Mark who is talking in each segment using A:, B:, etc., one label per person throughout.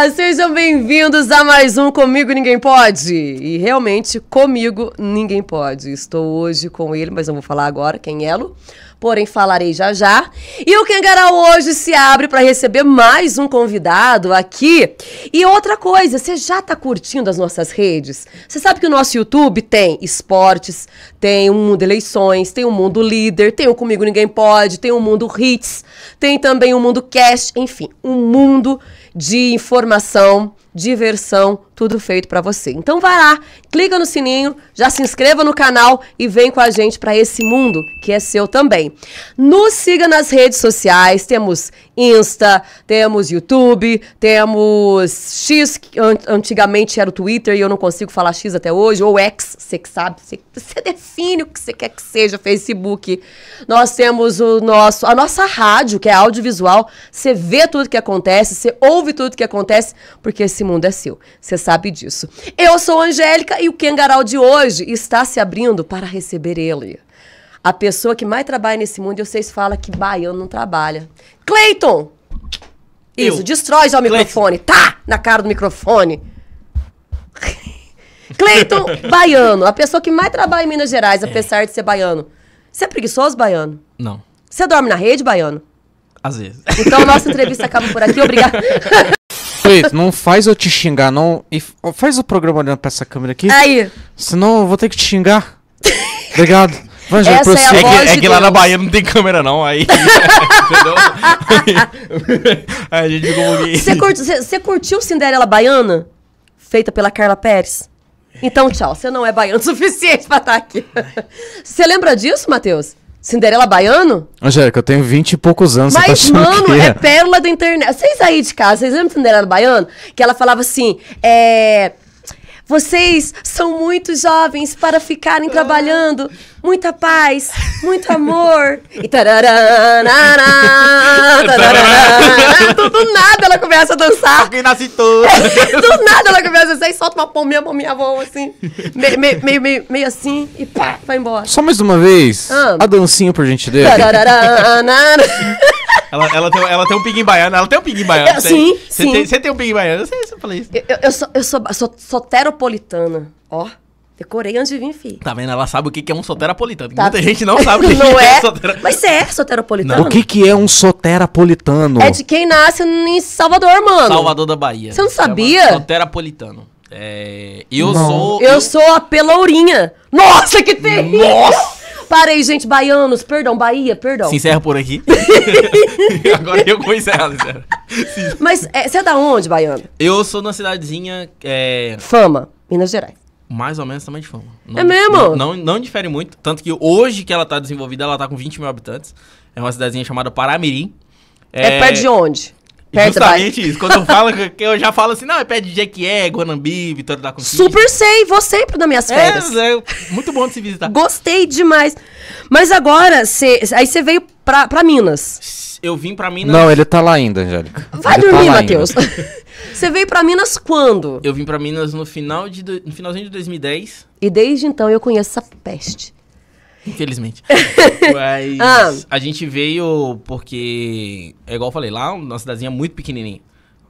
A: Olá, sejam bem-vindos a mais um Comigo Ninguém Pode. E realmente, comigo ninguém pode. Estou hoje com ele, mas não vou falar agora quem é lo porém falarei já já. E o Kengarau hoje se abre para receber mais um convidado aqui. E outra coisa, você já está curtindo as nossas redes? Você sabe que o nosso YouTube tem esportes, tem o um Mundo Eleições, tem o um Mundo Líder, tem o Comigo Ninguém Pode, tem o um Mundo Hits, tem também o Mundo cash enfim, um mundo de informação, diversão, tudo feito para você. Então vai lá, clica no sininho, já se inscreva no canal e vem com a gente para esse mundo que é seu também. Nos siga nas redes sociais, temos Insta, temos YouTube, temos X, que antigamente era o Twitter e eu não consigo falar X até hoje, ou X, você que sabe, você, define o que você quer que seja, Facebook. Nós temos o nosso, a nossa rádio, que é audiovisual, você vê tudo que acontece, você ouve tudo que acontece, porque esse mundo é seu. Você sabe sabe disso. Eu sou Angélica e o Kengaral de hoje está se abrindo para receber ele. A pessoa que mais trabalha nesse mundo, e vocês falam que baiano não trabalha. Cleiton! Isso, destrói já o microfone. Tá! Na cara do microfone.
B: Cleiton,
A: baiano. A pessoa que mais trabalha em Minas Gerais, apesar de ser baiano. Você é preguiçoso, baiano? Não. Você dorme na rede, baiano?
C: Às vezes. Então,
A: nossa entrevista acaba por aqui. Obrigada.
C: Feito, não faz eu te xingar, não. E faz o programa olhando pra essa câmera aqui. Aí. Senão eu vou ter que te xingar. Obrigado. Vamos ver pra você. É, que, é que lá na Bahia
D: não tem câmera, não. Aí. aí a gente ficou
A: Você curtiu Cinderela Baiana? Feita pela Carla Pérez? Então, tchau. Você não é baiano o suficiente pra estar tá aqui. Você lembra disso, Matheus? Cinderela Baiano?
C: Angélica, eu tenho vinte e poucos anos. Tá Mas, tá mano, é, é
A: pérola da internet. Vocês aí de casa, vocês lembram de Cinderela Baiano? Que ela falava assim, é... Vocês são muito jovens para ficarem ah. trabalhando. Muita paz, muito amor. E tarará, tarará, do nada ela começa a dançar.
C: Alguém nasce todo.
A: do nada ela começa a dançar e solta uma pombinha, minha, avó assim. Meio, meio, meio, meio, assim e pá, vai embora. Só mais
C: uma vez. Ah. A dancinha, por gentileza. Tarará, ela, ela, tem, ela tem um pinguim baiano. Ela tem um pinguim baiano. Eu, é, sim,
A: você sim. Tem, você
D: tem um pinguim baiano. Eu sei
A: se eu falei isso. Eu, eu, sou, eu sou, sou, soteropolitana. Ó. Decorei antes de vir, filho.
D: Tá vendo? Ela sabe o que é um soterapolitano. Tá. Muita gente não sabe o que, não que é, é soterapolitano. Mas você é soterapolitano? Não. O que,
C: que é um soterapolitano? É de
A: quem nasce em Salvador,
D: mano.
C: Salvador da Bahia. Você não sabia? É
D: soterapolitano. É, eu não. sou.
A: Eu, eu sou a pelourinha. Nossa, que terrível! Nossa! Parei, gente, baianos. Perdão, Bahia, perdão. Se encerra
D: por aqui. Agora eu vou encerrar, Lizera.
A: Mas é, você é da onde, baiano?
D: Eu sou de uma cidadezinha. É... Fama, Minas Gerais. Mais ou menos também de fama. Não, é mesmo? Não, não, não, difere muito. Tanto que hoje que ela tá desenvolvida, ela tá com 20 mil habitantes. É uma cidadezinha chamada Paramirim. É, é perto de onde? Perto Justamente isso. Quando eu falo, eu já falo assim, não, é pé de Jack é, Guanambi, Vitória da Conquista. Super
A: sei, vou sempre nas minhas é, férias. É, é muito bom de se visitar. Gostei demais. Mas agora, cê, aí você veio pra, pra Minas.
D: Eu vim pra Minas...
C: Não, ele tá lá ainda, Angélica. Vai ele tá dormir, tá
D: Matheus. você veio pra Minas quando? Eu vim pra Minas no, final de, no finalzinho de 2010.
A: E desde então eu conheço essa peste. Infelizmente.
D: Mas ah. a gente veio porque, é igual eu falei, lá é uma cidadezinha muito pequenininha.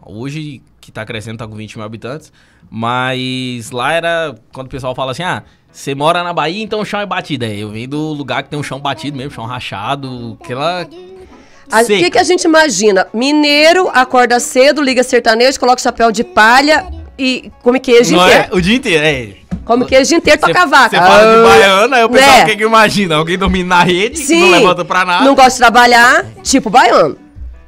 D: Hoje, que tá crescendo, tá com 20 mil habitantes. Mas lá era quando o pessoal fala assim: ah, você mora na Bahia, então o chão é batido. Aí é, eu vim do lugar que tem um chão batido mesmo, chão rachado, aquela. O que, que
A: a gente imagina? Mineiro acorda cedo, liga sertanejo, coloca o chapéu de palha e come queijo Não É?
D: O dia inteiro, é.
A: Come queijo inteiro, toca vaca. Você fala de ah, baiana, aí o né? que,
D: que imagina? Alguém dormindo na rede, Sim, não levanta pra nada. Não gosta
A: de trabalhar, tipo baiano.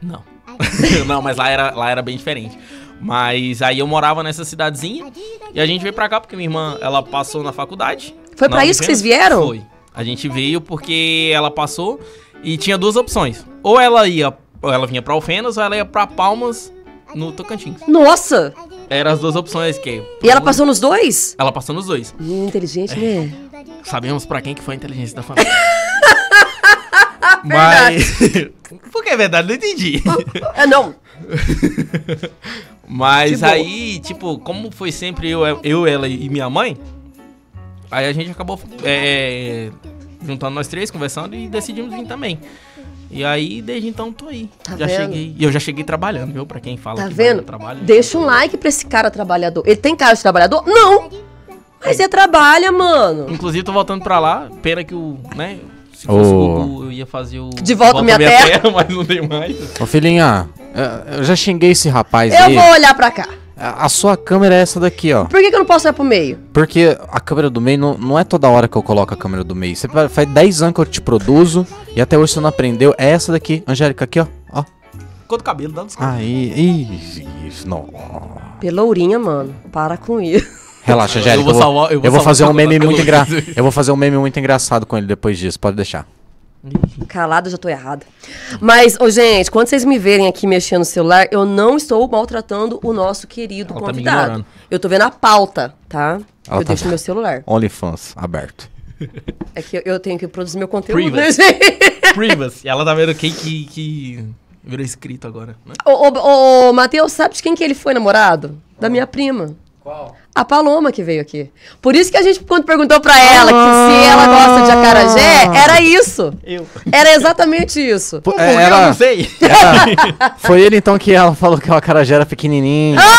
A: Não.
D: não, mas lá era, lá era bem diferente. Mas aí eu morava nessa cidadezinha e a gente veio pra cá porque minha irmã, ela passou na faculdade. Foi para isso que vocês vieram? Foi. A gente veio porque ela passou e tinha duas opções. Ou ela ia, ou ela vinha para Alfenas ou ela ia para Palmas no Tocantins. Nossa! Eram as duas opções, que... E ela passou nos dois? Ela passou nos dois. Hum, inteligente, né? Sabemos pra quem que foi a inteligência da família. Mas... Por que é verdade? Não entendi. É, não. Mas tipo... aí, tipo, como foi sempre eu, eu, ela e minha mãe, aí a gente acabou é, juntando nós três, conversando e decidimos vir também. E aí, desde então, tô aí. Tá já vendo? cheguei. E eu já cheguei trabalhando, viu? Pra quem fala tá que vendo? trabalho. Deixa
A: um like pra esse cara trabalhador. Ele tem cara de trabalhador? Não! Mas ele
D: trabalha, mano. Inclusive, tô voltando pra lá. Pena que o. né? Se
C: fosse o Google, eu ia fazer o. De volta à minha terra. mas não tem mais. Ô filhinha, é, eu- já xinguei esse rapaz Eu aí. vou olhar pra cá. A sua câmera é essa daqui, ó. Por
A: que, que eu não posso olhar pro meio?
C: Porque a câmera do meio não, não é toda hora que eu coloco a câmera do meio. Você faz 10 anos que eu te produzo e até hoje você não aprendeu. É essa daqui, Angélica, aqui, ó. ó.
D: Ficou do cabelo, dando
C: Aí, isso, não.
A: Pelourinha, mano. Para com isso. Relaxa,
C: Angélica. Eu vou, eu vou, fazer um meme muito Eu vou fazer um meme muito engraçado com ele depois disso, pode deixar.
A: Calado, já tô errada. Mas, ô, gente, quando vocês me verem aqui mexendo no celular, eu não estou maltratando o nosso querido Ela tá convidado. Tá eu tô vendo a pauta, tá? Ela eu tá deixo no meu celular.
C: OnlyFans, aberto.
A: É que eu tenho que produzir meu conteúdo, Privas. né,
D: Privas. E ela tá vendo quem que, que virou escrito agora, né?
A: Ô, ô Matheus, sabe de quem que ele foi namorado? Da minha prima. Qual? A Paloma que veio aqui. Por isso que a gente, quando perguntou para ela que se ah. ela gosta de acarajé, era isso. Eu. Era exatamente isso. é, era, eu não
C: sei. Era, foi ele então que ela falou que o acarajé era pequenininho. Ah!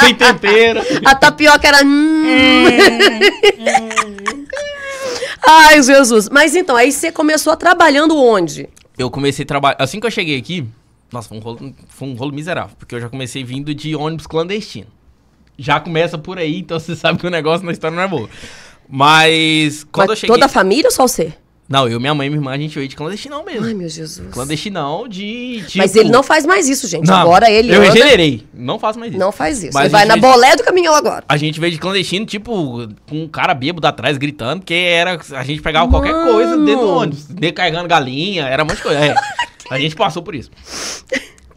A: Sem tempero. A tapioca era... Hum. É, é, é. Ai, Jesus. Mas então, aí você começou trabalhando onde?
D: Eu comecei a trabalhar... Assim que eu cheguei aqui, nossa, foi um, rolo, foi um rolo miserável, porque eu já comecei vindo de ônibus clandestino. Já começa por aí, então você sabe que o negócio na história não é bom. Mas quando Mas eu cheguei. Toda a
A: família ou só você?
D: Não, eu, minha mãe e minha irmã, a gente veio de clandestinão mesmo. Ai, meu Jesus. Clandestinão de. Tipo... Mas ele não
A: faz mais isso, gente. Não, agora ele. Eu anda... regenerei.
D: Não faço mais isso. Não faz isso. Mas ele vai na bolé do
A: caminhão agora.
D: A gente veio de clandestino, tipo, com um cara bêbado atrás gritando, que era. A gente pegava Mano. qualquer coisa dentro do ônibus. Carregando galinha, era um monte de coisa. É. A gente passou por isso.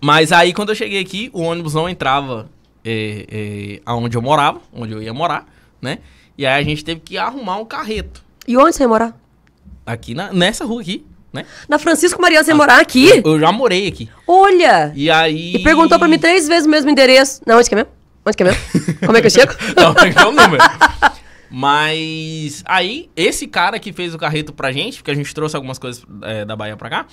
D: Mas aí, quando eu cheguei aqui, o ônibus não entrava é, é, aonde eu morava, onde eu ia morar, né? E aí a gente teve que arrumar um
A: carreto. E onde você ia morar?
D: Aqui, na, nessa rua aqui. Né? Na
A: Francisco Maria, você ah, morar aqui? Eu,
D: eu, já morei aqui.
A: Olha!
D: E aí. E
A: perguntou pra mim três vezes o mesmo endereço. Não, onde que é mesmo? Onde que é mesmo?
D: Como é que eu chego? não, é o número. Mas aí, esse cara que fez o carreto pra gente, porque a gente trouxe algumas coisas é, da Bahia pra cá,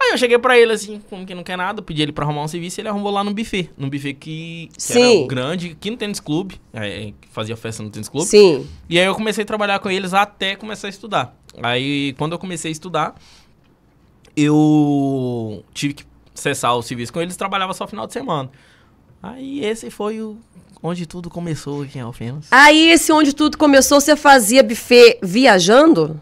D: Aí eu cheguei pra ele assim, como que não quer nada, pedi ele pra arrumar um serviço, ele arrumou lá no buffet. Num buffet que, que era grande, aqui no tênis clube, é, é fazia festa no tênis clube. Sim. E aí eu comecei a trabalhar com eles até começar a estudar. Aí quando eu comecei a estudar, eu tive que cessar o serviço com eles, trabalhava só final de semana. Aí esse foi o onde tudo começou aqui em Alfenas.
A: Aí esse onde tudo começou, você fazia buffet viajando?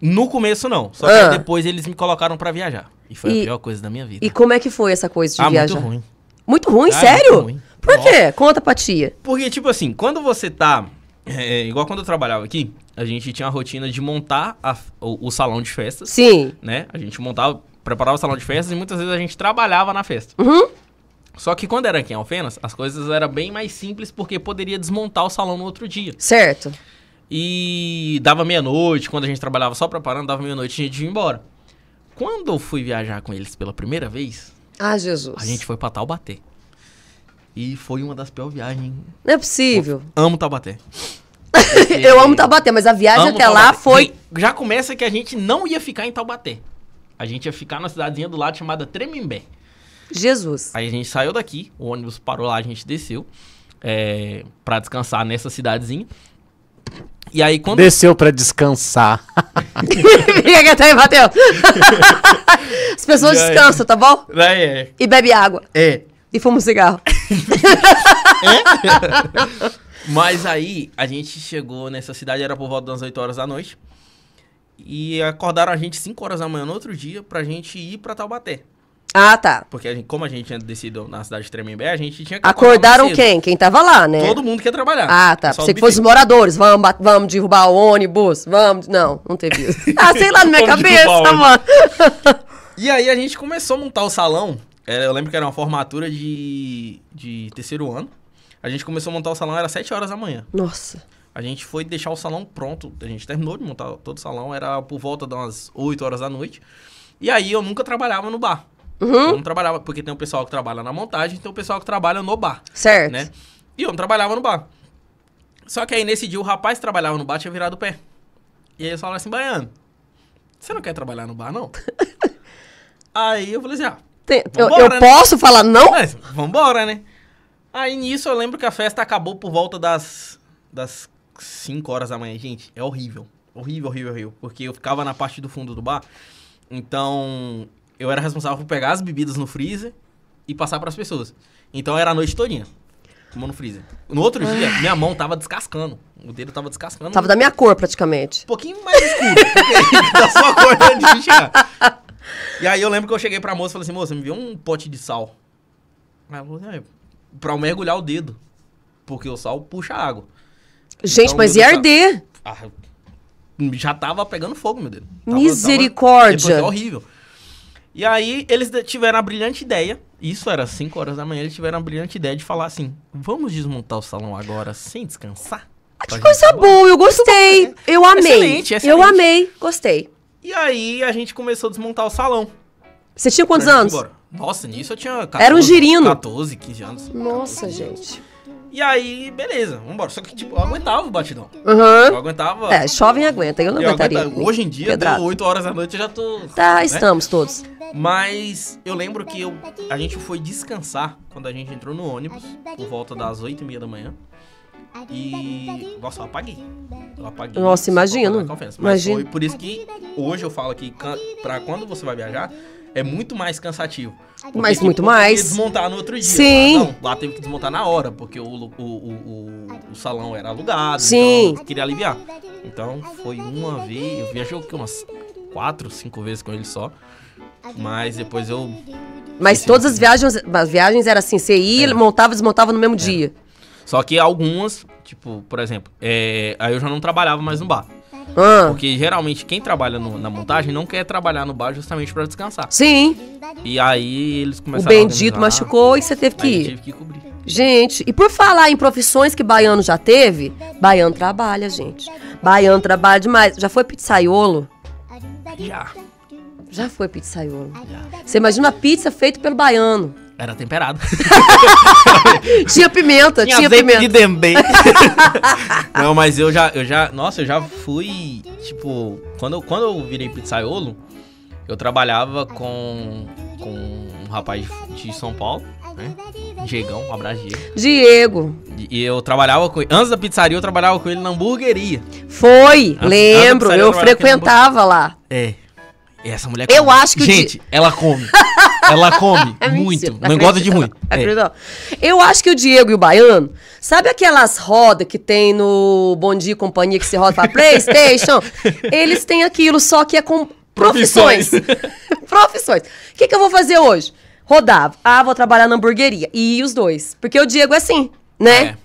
D: No começo não, só que ah. depois eles me colocaram para viajar. E foi e, a pior coisa da minha vida. E como
A: é que foi essa coisa de ah, viajar? muito ruim. Muito ruim, ah, sério? Muito ruim. Por Nossa. quê? Conta pra tia.
D: Porque, tipo assim, quando você tá... É, igual quando eu trabalhava aqui, a gente tinha a rotina de montar a, o, o, salão de festas. Sim. Né? A gente montava, preparava o salão de festas e muitas vezes a gente trabalhava na festa. Uhum. Só que quando era aqui em Alfenas, as coisas eram bem mais simples porque poderia desmontar o salão no outro dia.
A: Certo. Certo.
D: E dava meia-noite, quando a gente trabalhava só preparando, dava meia-noite e a gente ia embora. Quando eu fui viajar com eles pela primeira vez.
A: Ah, Jesus. A gente foi
D: pra Taubaté. E foi uma das piores viagens. Não é possível. Eu amo Taubaté.
A: eu amo Taubaté, mas a viagem até Taubaté. lá foi.
D: E já começa que a gente não ia ficar em Taubaté. A gente ia ficar na cidadezinha do lado chamada Tremembé. Jesus. Aí a gente saiu daqui, o ônibus parou lá, a gente desceu é, eh, para descansar nessa cidadezinha. E aí quando. Desceu
C: para descansar. Fica
A: até tá aí, As pessoas é. descansam, tá bom? É, é. E bebe água. É. E fuma um cigarro.
D: é? Mas aí a gente chegou nessa cidade, era por volta das 8 horas da noite. E acordaram a gente 5 horas da manhã no outro dia pra gente ir pra Taubaté. Ah, tá. Porque a gente, como a gente tinha descido na cidade de Tremembé, a gente tinha que Acordaram quem? Quem tava lá, né? Todo mundo quer trabalhar. Ah, tá. Pensei que fossem os
A: moradores. Vamos, vamos derrubar o ônibus, vamos. Não, não teve isso. ah, sei lá na minha cabeça, mano.
D: e aí a gente começou a montar o salão. É, eu lembro que era uma formatura de, de terceiro ano. A gente começou a montar o salão, era sete horas da manhã. Nossa. A gente foi deixar o salão pronto. A gente terminou de montar todo o salão, era por volta das 8 horas da noite. E aí eu nunca trabalhava no bar. Uhum. Eu não trabalhava, porque tem um pessoal que trabalha na montagem, tem um pessoal que trabalha no bar. Certo. Né? E eu não trabalhava no bar. Só que aí nesse dia o rapaz que trabalhava no bar tinha virado o pé. E aí eu falava assim, Baiano, você não quer trabalhar no bar, não? aí eu falei assim, ah. Tem, vambora, eu, eu né? posso falar não? Mas, vambora, né? Aí nisso eu lembro que a festa acabou por volta das, das 5 horas da manhã. Gente, é horrível. Horrível, horrível, horrível. Porque eu ficava na parte do fundo do bar. Então, eu era responsável por pegar as bebidas no freezer e passar para as pessoas. Então era a noite todinha. Tomou no freezer. No outro dia, ah. minha mão tava descascando. O dedo tava descascando. Tava da minha
A: cor, praticamente. Um
B: pouquinho
D: mais escuro. Porque da tá sua cor antes né, de chegar. E aí eu lembro que eu cheguei pra moça e falei assim, moça, me viu um pote de sal. Aí ela falou, assim, é, pra eu mergulhar o dedo. Porque o sal puxa água. Gente, então, mas ia arder. Tava... Ah, já tava pegando fogo, meu dedo. Tava, Misericórdia. Tava... Depois, é horrível. E aí eles tiveram a brilhante ideia, isso era 5 horas da manhã, eles tiveram a brilhante ideia de falar assim: vamos desmontar o salão agora sem descansar? Ah, que
A: coisa boa, eu gostei. Eu amei. Excelente, excelente. Eu amei, gostei.
D: E aí a gente começou a desmontar o salão. Você tinha quantos anos? Embora. Nossa, nisso eu tinha 14, Era um girino. 14, 15 anos. Nossa, 14. gente. E aí, beleza, vambora. Só que, tipo, eu aguentava o batidão. Uhum. Eu aguentava. É, jovem aguenta, eu não eu aguentaria. Hoje em dia, Pedrado. deu 8 horas da noite, eu já tô. Tá, né? estamos todos. Mas eu lembro que eu, a gente foi descansar quando a gente entrou no ônibus, por volta das 8 e meia da manhã. E. Nossa, eu apaguei. Eu apaguei. Nossa, imagino. mas Imagina. foi por isso que hoje eu falo que pra quando você vai viajar é muito mais cansativo. Mas muito mais. desmontar no outro dia. Sim. Lá, lá teve que desmontar na hora, porque o, o, o, o, salão era alugado. Sim. Então queria aliviar. Então foi uma vez, eu viajei umas quatro, cinco vezes com ele só. Mas depois eu.
A: Mas todas as viagens, as viagens era assim, você ia, é. montava e desmontava no mesmo é. dia.
D: Só que algumas, tipo, por exemplo, é, aí eu já não trabalhava mais no bar. Ah. Porque geralmente quem trabalha no- na montagem não quer trabalhar no bar justamente para descansar. Sim, E aí eles começaram a O bendito
A: machucou e você teve que Aí ir. tive que cobrir. Gente, e por falar em profissões que baiano já teve, baiano trabalha, gente. Baiano trabalha demais. Já foi pizzaiolo? Já. Já foi pizzaiolo. Você imagina a pizza feita pelo baiano. Era temperado. tinha pimenta, tinha, tinha pimenta. de dendê.
D: Não, mas eu já, eu já, nossa, eu já fui, tipo, quando eu, quando eu virei pizzaiolo, eu trabalhava com, com um rapaz de São Paulo, né? Diegão, um abraço, Diego.
A: Diego.
D: E eu trabalhava com ele, antes da pizzaria eu trabalhava com ele na hamburgueria.
A: Foi, antes, lembro, antes eu, eu frequentava lá.
D: É. E essa mulher Eu come. acho que Gente, ela come. Ela come é muito. Não gosta de ruim. É. Acredito.
A: É. Eu acho que o Diego e o Baiano, sabe aquelas rodas que tem no Bom Dia e Companhia que se roda pra Playstation? Eles têm aquilo, só que é com profissões. profissões. O que, que eu vou fazer hoje? Rodava. Ah, vou trabalhar na hamburgueria. E os dois. Porque o Diego é assim, né? É.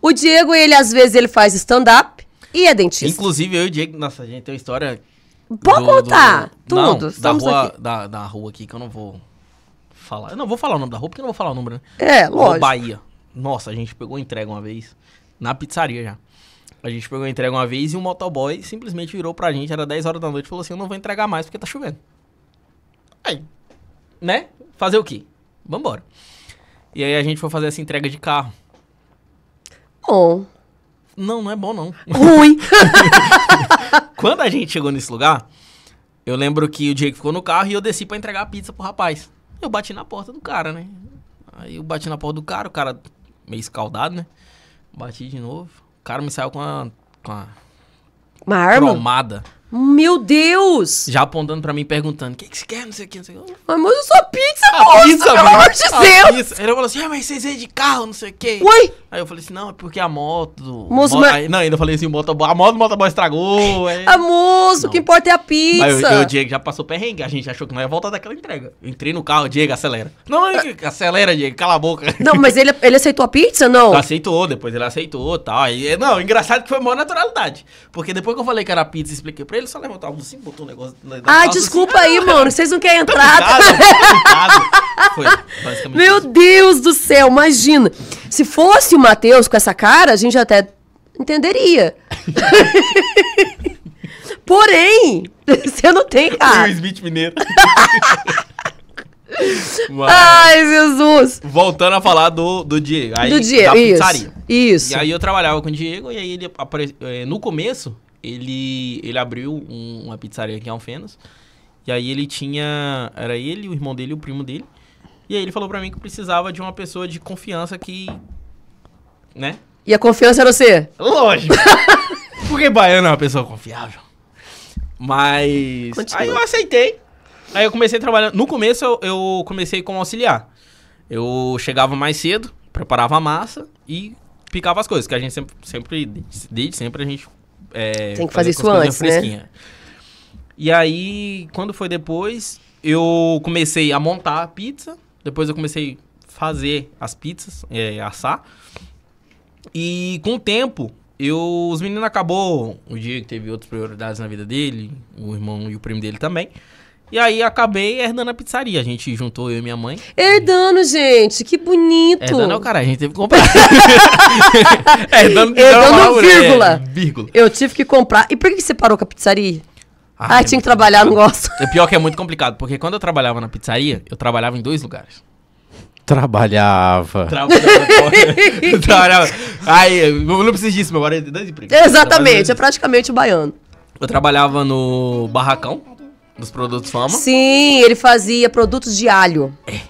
A: O Diego, ele às vezes ele faz stand-up e é dentista. Inclusive,
D: eu e o Diego, nossa, gente, tem uma história. Pode contar do, do, tudo. Não, da, rua, aqui. Da, da rua aqui que eu não vou falar. Eu não vou falar o nome da rua, porque eu não vou falar o número, né? É, lógico. Rua Bahia. Nossa, a gente pegou entrega uma vez. Na pizzaria já. A gente pegou entrega uma vez e um motoboy simplesmente virou pra gente, era 10 horas da noite, e falou assim: Eu não vou entregar mais porque tá chovendo. Aí, né? Fazer o quê? Vambora. E aí a gente foi fazer essa entrega de carro. Bom. Não, não é bom, não. Ruim! Quando a gente chegou nesse lugar, eu lembro que o Diego ficou no carro e eu desci para entregar a pizza pro rapaz. Eu bati na porta do cara, né? Aí eu bati na porta do cara, o cara meio escaldado, né? Bati de novo. O cara me saiu com a. Com a. Uma arma? Cromada. Meu Deus! Já apontando pra mim, perguntando: o que, que você quer? Não sei o que, não sei o que. Mas, eu sou pizza, a moça! Pizza, pelo amor de Deus! Ele falou assim: ah, mas vocês é de carro, não sei o que. Ui! Aí eu falei assim: não, é porque a moto. Moço, moto... Mas... Não, ainda falei assim: moto... a moto do motoboy estragou. É... A ah, moço, o que importa é a pizza. Mas eu, eu, o Diego já passou perrengue, a gente achou que não ia voltar daquela entrega. Eu entrei no carro, Diego, acelera. Não, ele... ah. acelera, Diego, cala a boca. Não, mas ele, ele aceitou a pizza não? Aceitou, depois ele aceitou e tal. E, não, engraçado que foi maior naturalidade. Porque depois que eu falei que era pizza expliquei pra ele ele só levantava assim, botou um negócio na Ah, desculpa assim, aí, ah,
A: mano. Vocês não querem tá entrar.
D: Tá Foi, Meu isso.
A: Deus do céu, imagina. Se fosse o Matheus com essa cara, a gente até entenderia. Porém, você não tem cara.
D: o Smith mineiro. Mas, Ai, Jesus! Voltando a falar do, do Diego. Aí, do Diego, da isso, pizzaria. Isso. E aí eu trabalhava com o Diego e aí ele apare... Eh, no começo ele, ele abriu um, uma pizzaria aqui em Alfenas. E aí ele tinha. Era ele, o irmão dele e o primo dele. E aí ele falou para mim que precisava de uma pessoa de confiança que. Né?
A: E a confiança era você?
D: Lógico! Porque baiano é uma pessoa confiável. Mas. Continua. Aí eu aceitei. Aí eu comecei trabalhando. No começo eu, eu comecei como auxiliar. Eu chegava mais cedo, preparava a massa e picava as coisas, que a gente sempre, sempre desde sempre a gente é, Tem que fazer, fazer isso antes, né? fresquinha. né? E aí, quando foi depois, eu comecei a montar a pizza. Depois eu comecei a fazer as pizzas, é, assar. E com o tempo, eu, os meninos acabou. O Diego teve outras prioridades na vida dele, o irmão e o primo dele também. E aí acabei herdando a pizzaria. A gente juntou eu e minha mãe.
A: Herdando, gente, que
D: bonito.
A: Herdando, é o cara, a
D: gente teve que comprar. herdando, herdando vírgula. É, vírgula.
A: Eu tive que comprar. E por que você parou com a pizzaria? Ah, ah é tinha que trabalhar, complicado. não gosto.
D: É pior que é muito complicado, porque quando eu trabalhava na pizzaria, eu trabalhava em dois lugares.
C: Trabalhava.
D: Trabalhava. Aí, não preciso disso, meu marido é Exatamente, é
A: praticamente o baiano.
D: Eu trabalhava no barracão, dos produtos fama?
A: Sim, ele fazia produtos de alho. É.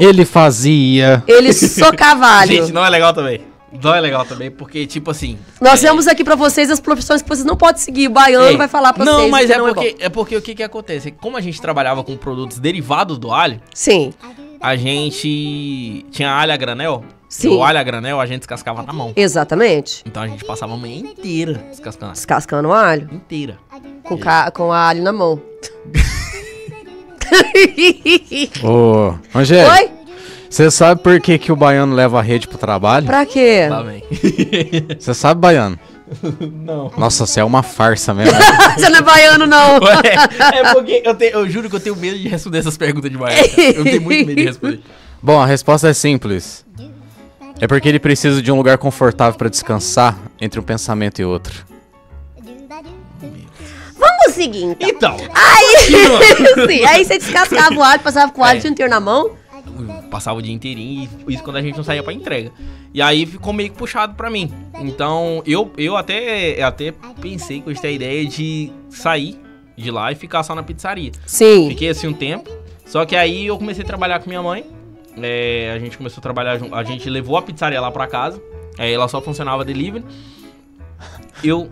C: Ele fazia.
D: Ele socava alho. Gente, não é legal também. Não é legal também, porque, tipo assim.
A: Nós é... temos aqui pra vocês as profissões que vocês não podem seguir. O baiano é. vai falar pra não, vocês. Mas é não, mas é porque,
D: é porque o que, que acontece? Como a gente trabalhava com produtos derivados do alho. Sim. A gente tinha alho a granel. Sim. O alho a granel a gente descascava na mão.
A: Exatamente.
D: Então a gente passava a manhã inteira descascando.
A: Descascando o alho? Inteira. Com, ca... com alho na mão.
C: Ô, Angélica. Oi? Você sabe por que, que o baiano leva a rede pro trabalho? Pra quê? Lá Você sabe, baiano?
D: Não.
C: Nossa, você é uma farsa mesmo.
A: você não é baiano, não. Ué, é porque
D: eu, te, eu juro que eu tenho medo de responder essas perguntas de baiano. Eu tenho muito medo de responder.
C: Bom, a resposta é simples. É porque ele precisa de um lugar confortável para descansar entre um pensamento e outro.
A: Vamos seguir. Então. então. Aí, sim, aí você descascava o alho, passava com o alho é. de inteiro na mão.
D: Passava o dia inteirinho, e isso quando a gente não saía pra entrega. E aí ficou meio que puxado pra mim. Então, eu, eu até, até pensei, com a ideia de sair de lá e ficar só na pizzaria. Sim. Fiquei assim um tempo. Só que aí eu comecei a trabalhar com minha mãe. É, a gente começou a trabalhar junto. A gente levou a pizzaria lá pra casa. Aí é, ela só funcionava delivery.
C: Eu.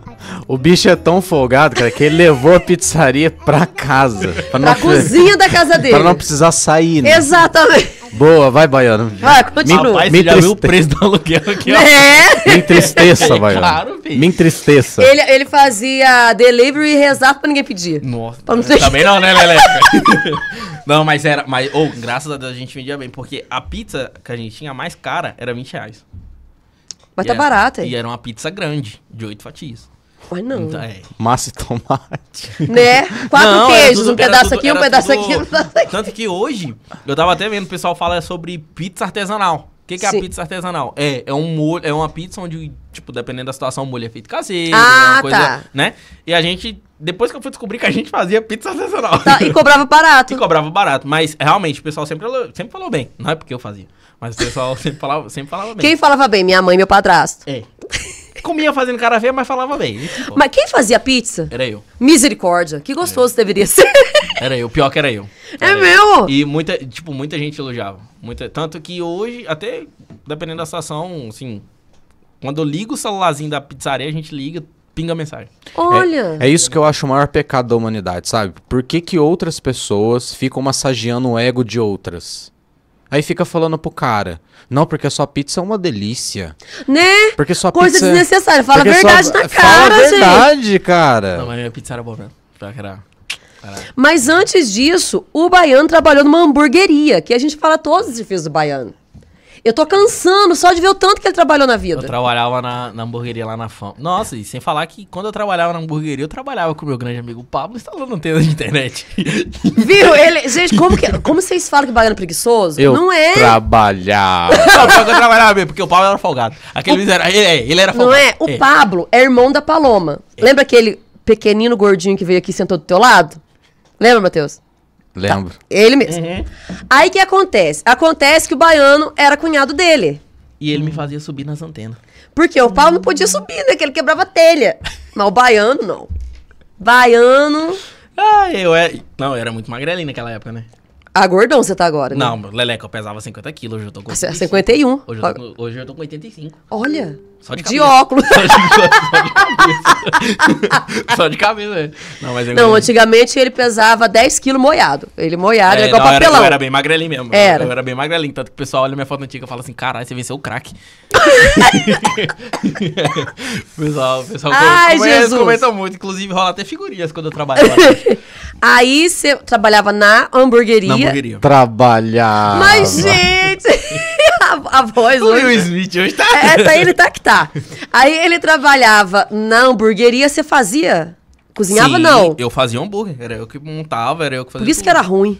C: O bicho é tão folgado, cara, que ele levou a pizzaria pra casa. Pra, pra cozinha
A: da casa dele. Pra não
C: precisar sair, né?
A: Exatamente.
C: Boa, vai, Baiano. Vai, continua. Rapaz, me você triste... viu o preço do aluguel aqui,
A: ó. É.
C: Me entristeça, é Baiano. Claro, bicho. Me entristeça.
A: Ele, ele fazia delivery e rezava pra ninguém pedir. Nossa. não Também
C: não, né,
D: lele não, mas era... Mas, ou, oh, graças a Deus a gente vendia bem, porque a pizza que a gente tinha mais cara era 20 reais.
A: Mas e tá era, é, barato, é. E
D: era uma pizza grande, de oito fatias. Mas não. Então, é.
C: Massa e tomate. Né? Quatro não, queijos, tudo, um pedaço tudo, aqui, um pedaço tudo... aqui, um
B: pedaço
D: aqui. Tanto que hoje, eu tava até vendo, o pessoal falar sobre pizza artesanal. O que, que é a pizza artesanal? É, é um molho, é uma pizza onde, tipo, dependendo da situação, o molho é feito caseiro, ah, é coisa, tá. né? E a gente, depois que eu fui descobrir que a gente fazia pizza artesanal. Tá, e cobrava barato. e cobrava barato, mas realmente o pessoal sempre, sempre falou bem, não é porque eu fazia, mas o pessoal sempre falava, sempre falava bem. Quem
A: falava bem? Minha mãe e meu padrasto.
D: É. comia fazendo cara feia, mas falava bem. Isso,
A: mas quem fazia pizza? Era eu. Misericórdia. Que gostoso deveria ser.
D: Era eu. Pior que era eu. É era é meu? E muita, tipo, muita gente elogiava. Muita, tanto que hoje, até dependendo da situação, assim... Quando eu ligo o celularzinho da pizzaria, a gente liga, pinga mensagem. Olha! É, é,
C: isso que eu acho o maior pecado da humanidade, sabe? Por que, que outras pessoas ficam massageando o ego de outras? Aí fica falando pro cara, não, porque a sua pizza é uma delícia.
A: Né? Porque sua Coisa pizza... É desnecessária, fala a verdade sua...
C: na cara, Fala a verdade, gente. cara. Não,
D: mas minha pizza era boa, mesmo. Era...
A: Mas antes disso, o baiano trabalhou numa hamburgueria, que a gente fala todos os serviços do baiano. Eu tô cansando só de ver o tanto que ele trabalhou na vida. Eu
D: trabalhava na, na hamburgueria lá na fama. Nossa, e sem falar que quando eu trabalhava na hamburgueria, eu trabalhava com o meu grande amigo Pablo instalando antena de internet.
A: Viram? Ele, gente, como, que, como vocês falam que o baiano é preguiçoso? Eu não é.
C: Trabalhava.
D: Não, eu trabalhava mesmo, porque o Pablo era folgado. Aquele o... era. Ele, é, ele, era folgado. Não é? O é. Pablo
A: é irmão da Paloma. É. Lembra aquele pequenino gordinho que veio aqui e sentou do teu lado? Lembra, Matheus? Tá. Lembro. Tá, ele mesmo. Uhum. Aí que acontece? Acontece que o baiano era cunhado dele.
D: E ele me fazia subir nas antenas.
A: Porque o Paulo não podia subir, né? Que ele quebrava telha. Mas o baiano, não. Baiano.
D: Ah, eu era. É-, não, eu era muito magrelinho naquela época, né?
A: Ah, gordão você tá agora, né? Não,
D: Leleco, eu pesava 50 quilos, hoje eu tô com 55. Ah, 51. É hoje eu tô com, hoje eu tô com 85. Olha. Só de, de óculos. Só de, só de só de cabeça. É. Não, mas é não
A: antigamente ele pesava 10 quilos moiado. Ele moiado, é, é igual não, papelão. Era, eu era bem magrelinho mesmo. Era. Eu
D: era bem magrelinho. Tanto que o pessoal olha minha foto antiga e fala assim, caralho, você venceu o craque. pessoal, pessoal Ai, come, Jesus. comentam muito. Inclusive, rola até figurinhas quando eu trabalhava.
A: Aí você trabalhava na hamburgueria. Na hamburgueria.
C: Trabalhava. Mas,
A: gente a, voz o hoje. Will
C: Smith hoje tá. Essa é, aí tá,
A: ele tá que tá. Aí ele trabalhava na hamburgueria, você fazia? Cozinhava, Sim, não?
D: Eu fazia hambúrguer, era eu que montava, era eu que fazia. Por isso tudo. que
A: era ruim.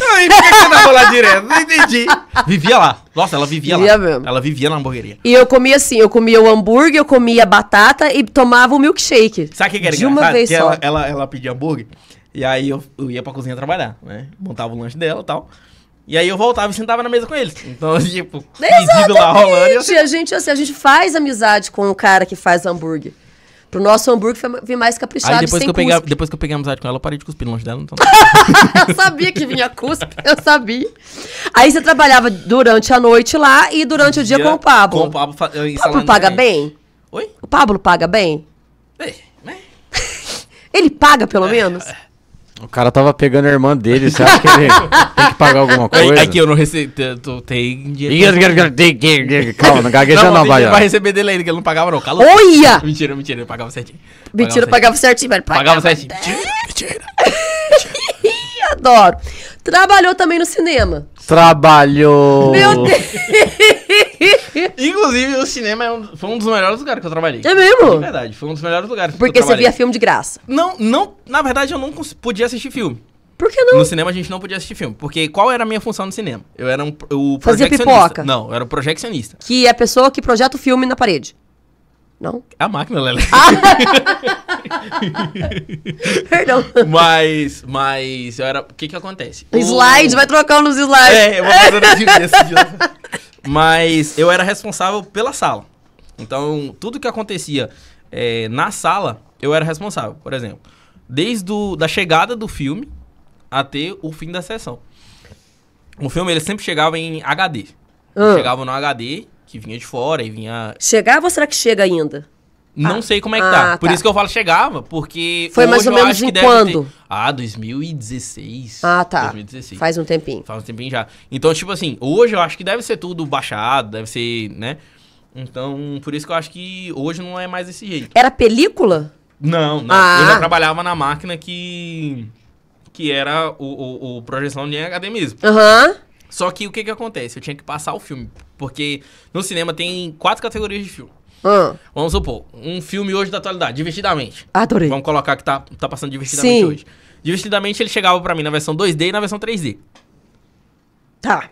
A: Ai, por que você tava lá direto?
B: Não entendi.
D: Vivia lá. Nossa, ela vivia, vivia lá. Mesmo. Ela vivia na hamburgueria.
A: E eu comia assim, eu comia o hambúrguer, eu comia batata e tomava o milkshake. Sabe o que, que era De uma vez que só. Ela,
D: ela, ela pedia hambúrguer e aí eu, eu ia pra cozinha trabalhar, né? Montava o lanche dela e tal. E aí eu voltava e sentava na mesa com eles. Então, tipo, pedido lá rolando. Eu... A,
A: gente, assim, a gente faz amizade com o cara que faz hambúrguer. Pro nosso hambúrguer vir mais caprichado, Aí depois que, eu peguei,
D: depois que eu peguei amizade com ela, eu parei de cuspir longe dela, então...
A: eu tá. sabia que vinha cuspe, eu sabia. Aí você trabalhava durante a noite lá e durante o dia, com o Pablo. Com o
D: Pablo... O Pablo paga
A: bem? Oi? O Pablo paga bem? É, né? Ele paga, pelo é, menos? É.
C: O cara tava pegando a irmã dele, você acha que ele tem que pagar alguma coisa? Aqui, eu não
D: recebi. Tem dinheiro. Calma, não gagueja não, não vai. Ele vai receber dele ainda, que ele não pagava, não. Cala Olha! Mentira, mentira, ele pagava certinho.
C: Mentira, pagava certinho, velho. Pagava certinho. mentira.
A: Adoro. Trabalhou também no cinema.
C: Trabalhou. Meu Deus!
D: Inclusive, o cinema é um, foi um dos melhores lugares que eu trabalhei. É mesmo? É verdade, foi um dos melhores lugares. Porque você via
A: filme de graça.
D: Não, não. Na verdade, eu não podia assistir filme. Por que não? No cinema a gente não podia assistir filme. Porque qual era a minha função no cinema? Eu era um, o Fazia pipoca. Não, eu era o projeccionista.
A: Que é a pessoa que projeta o filme na parede. Não?
D: É a máquina, Lele. Ah. Perdão. Mas, mas, eu era... O que que acontece? Slide, o... vai
A: trocando os slides. É, eu vou fazer de dia.
D: Mas eu era responsável pela sala. Então, tudo que acontecia é, na sala, eu era responsável, por exemplo. Desde a da chegada do filme até o fim da sessão. O filme, ele sempre chegava em HD. Hum. Ah. Chegava no HD, que vinha de fora e vinha...
A: Chegava ou será que chega ainda?
D: Não ah, sei como é que tá. ah, tá. Por isso que eu falo chegava, porque. Foi mais ou menos em quando? Ter... Ah, 2016. Ah, tá. 2016. Faz um tempinho. Faz um tempinho já. Então, tipo assim, hoje eu acho que deve ser tudo baixado, deve ser, né? Então, por isso que eu acho que hoje não é mais desse jeito. Era
A: película? Não, não. Ah. Eu já
D: trabalhava na máquina que. que era o, o, o projeção de HD mesmo. Aham. Uhum. Só que o que que acontece? Eu tinha que passar o filme. Porque no cinema tem quatro categorias de filme. Ah. Vamos supor, um filme hoje da atualidade, Divertidamente. Adorei. Vamos colocar que tá, tá passando Divertidamente Sim. hoje. Divertidamente ele chegava para mim na versão 2D e na versão 3D. Tá.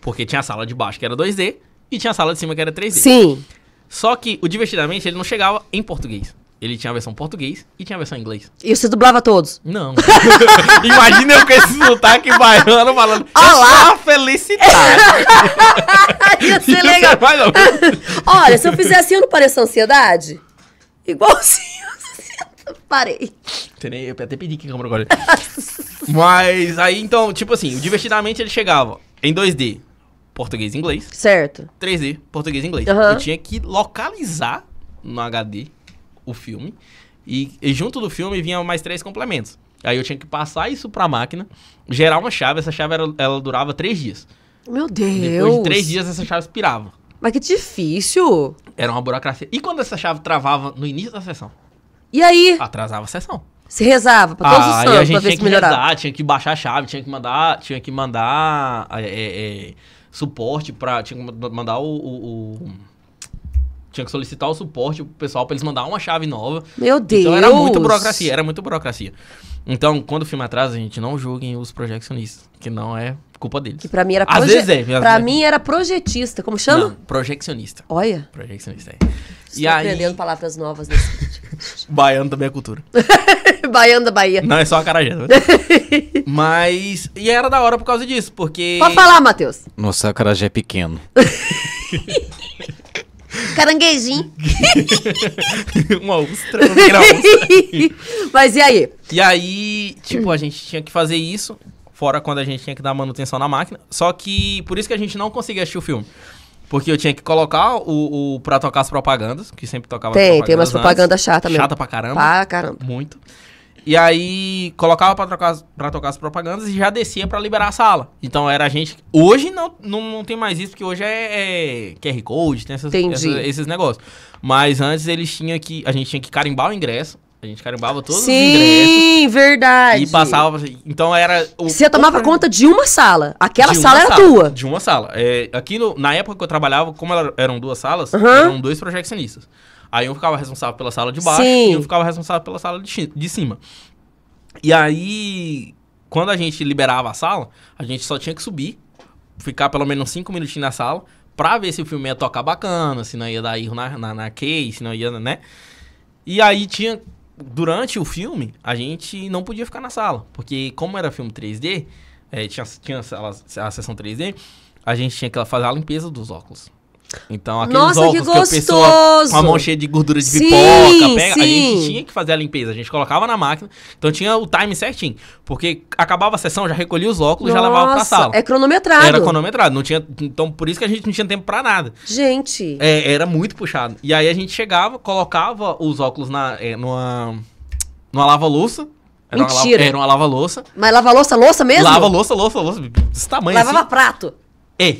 D: Porque tinha a sala de baixo que era 2D e tinha a sala de cima que era 3D. Sim. Só que o Divertidamente ele não chegava em português. Ele tinha a versão português e tinha a versão inglês.
A: E você dublava todos? Não.
D: Imagina eu com esse sotaque baiano falando. Olá!
A: É felicidade!
D: Ia ser legal.
A: Olha, se eu fizer assim, eu não pareço ansiedade? Igualzinho. Parei.
D: Eu até pedi que câmera agora. Mas aí, então, tipo assim, Divertidamente ele chegava em 2D, português e inglês. Certo. 3D, português e inglês. Uhum. Eu tinha que localizar no HD o filme. E, e, junto do filme vinha mais três complementos. Aí eu tinha que passar isso para a máquina, gerar uma chave. Essa chave era, ela durava três dias.
A: Meu Deus! Depois de três dias, essa
D: chave expirava. Mas que difícil! Era uma burocracia. E quando essa chave travava no início da sessão? E aí? Atrasava a sessão. Se rezava pra todos ah, os santos, a gente pra ver tinha que melhorava. Rezar, tinha que baixar a chave, tinha que mandar, tinha que mandar é, é, suporte pra. Tinha que mandar o, o, o tinha que solicitar o suporte pro pessoal para eles mandar uma chave nova. Meu Deus! Então era muito burocracia, era muito burocracia. Então, quando o filme atrasa, a gente não julguem os projeccionistas, que não é culpa deles. Que pra mim era proje... Às vezes é. Pra é.
A: mim era projetista, como chama? Não,
D: projeccionista. Olha. Projeccionista, é. Estou e aprendendo
A: aí... palavras novas nesse vídeo.
D: Baiano também é cultura.
A: Baiano da Bahia. Não,
D: é só a carajé.
C: Mas... E era da hora por causa disso, porque...
D: Pode falar, Matheus.
C: Nossa, a carajé é pequeno.
A: Caranguejinho.
D: uma ostra, uma Mas e aí? E aí, tipo, a gente tinha que fazer isso, fora quando a gente tinha que dar manutenção na máquina. Só que por isso que a gente não conseguia assistir o filme. Porque eu tinha que colocar o, o pra tocar as propagandas, que sempre tocava Tem, tem umas propagandas chata mesmo. Chata pra caramba. Pra caramba. Muito. E aí colocava pra trocar pra tocar as propagandas e já descia para liberar a sala. Então era a gente. Hoje não, não, não tem mais isso, porque hoje é, é QR Code, tem essas, essas, esses negócios. Mas antes eles tinham que. A gente tinha que carimbar o ingresso. A gente carimbava todos Sim, os ingressos.
A: Sim, verdade. E
D: passava. Então era. O, Você tomava
A: o... conta de uma sala. Aquela uma sala era sala, tua.
D: De uma sala. É, aqui no, na época que eu trabalhava, como eram duas salas, uhum. eram dois projecionistas. Aí um ficava responsável pela sala de baixo Sim. e um ficava responsável pela sala de, de cima. E aí, quando a gente liberava a sala, a gente só tinha que subir, ficar pelo menos cinco minutinhos na sala, pra ver se o filme ia tocar bacana, se não ia dar erro na, na, na case, se não ia, né? E aí tinha. Durante o filme, a gente não podia ficar na sala, porque como era filme 3D, é, eh, tinha, tinha a, a sessão 3D, a gente tinha que fazer a limpeza dos óculos. Então, aqueles Nossa, óculos que, gostoso. que a pessoa com a mão cheia de gordura de sim, pipoca, pega, sim. a gente tinha que fazer a limpeza, a gente colocava na máquina, então tinha o time certinho, porque acabava a sessão, já recolhia os óculos Nossa, já levava pra sala. é
A: cronometrado. Era cronometrado,
D: não tinha, então por isso que a gente não tinha tempo para nada.
A: Gente.
D: É, era muito puxado. E aí a gente chegava, colocava os óculos na é, numa numa lava-louça, era Mentira. Uma, era uma lava-louça.
A: Mas lava-louça, louça mesmo? Lava-louça,
D: louça, louça, desse
A: tamanho Lavava assim. prato.
D: É.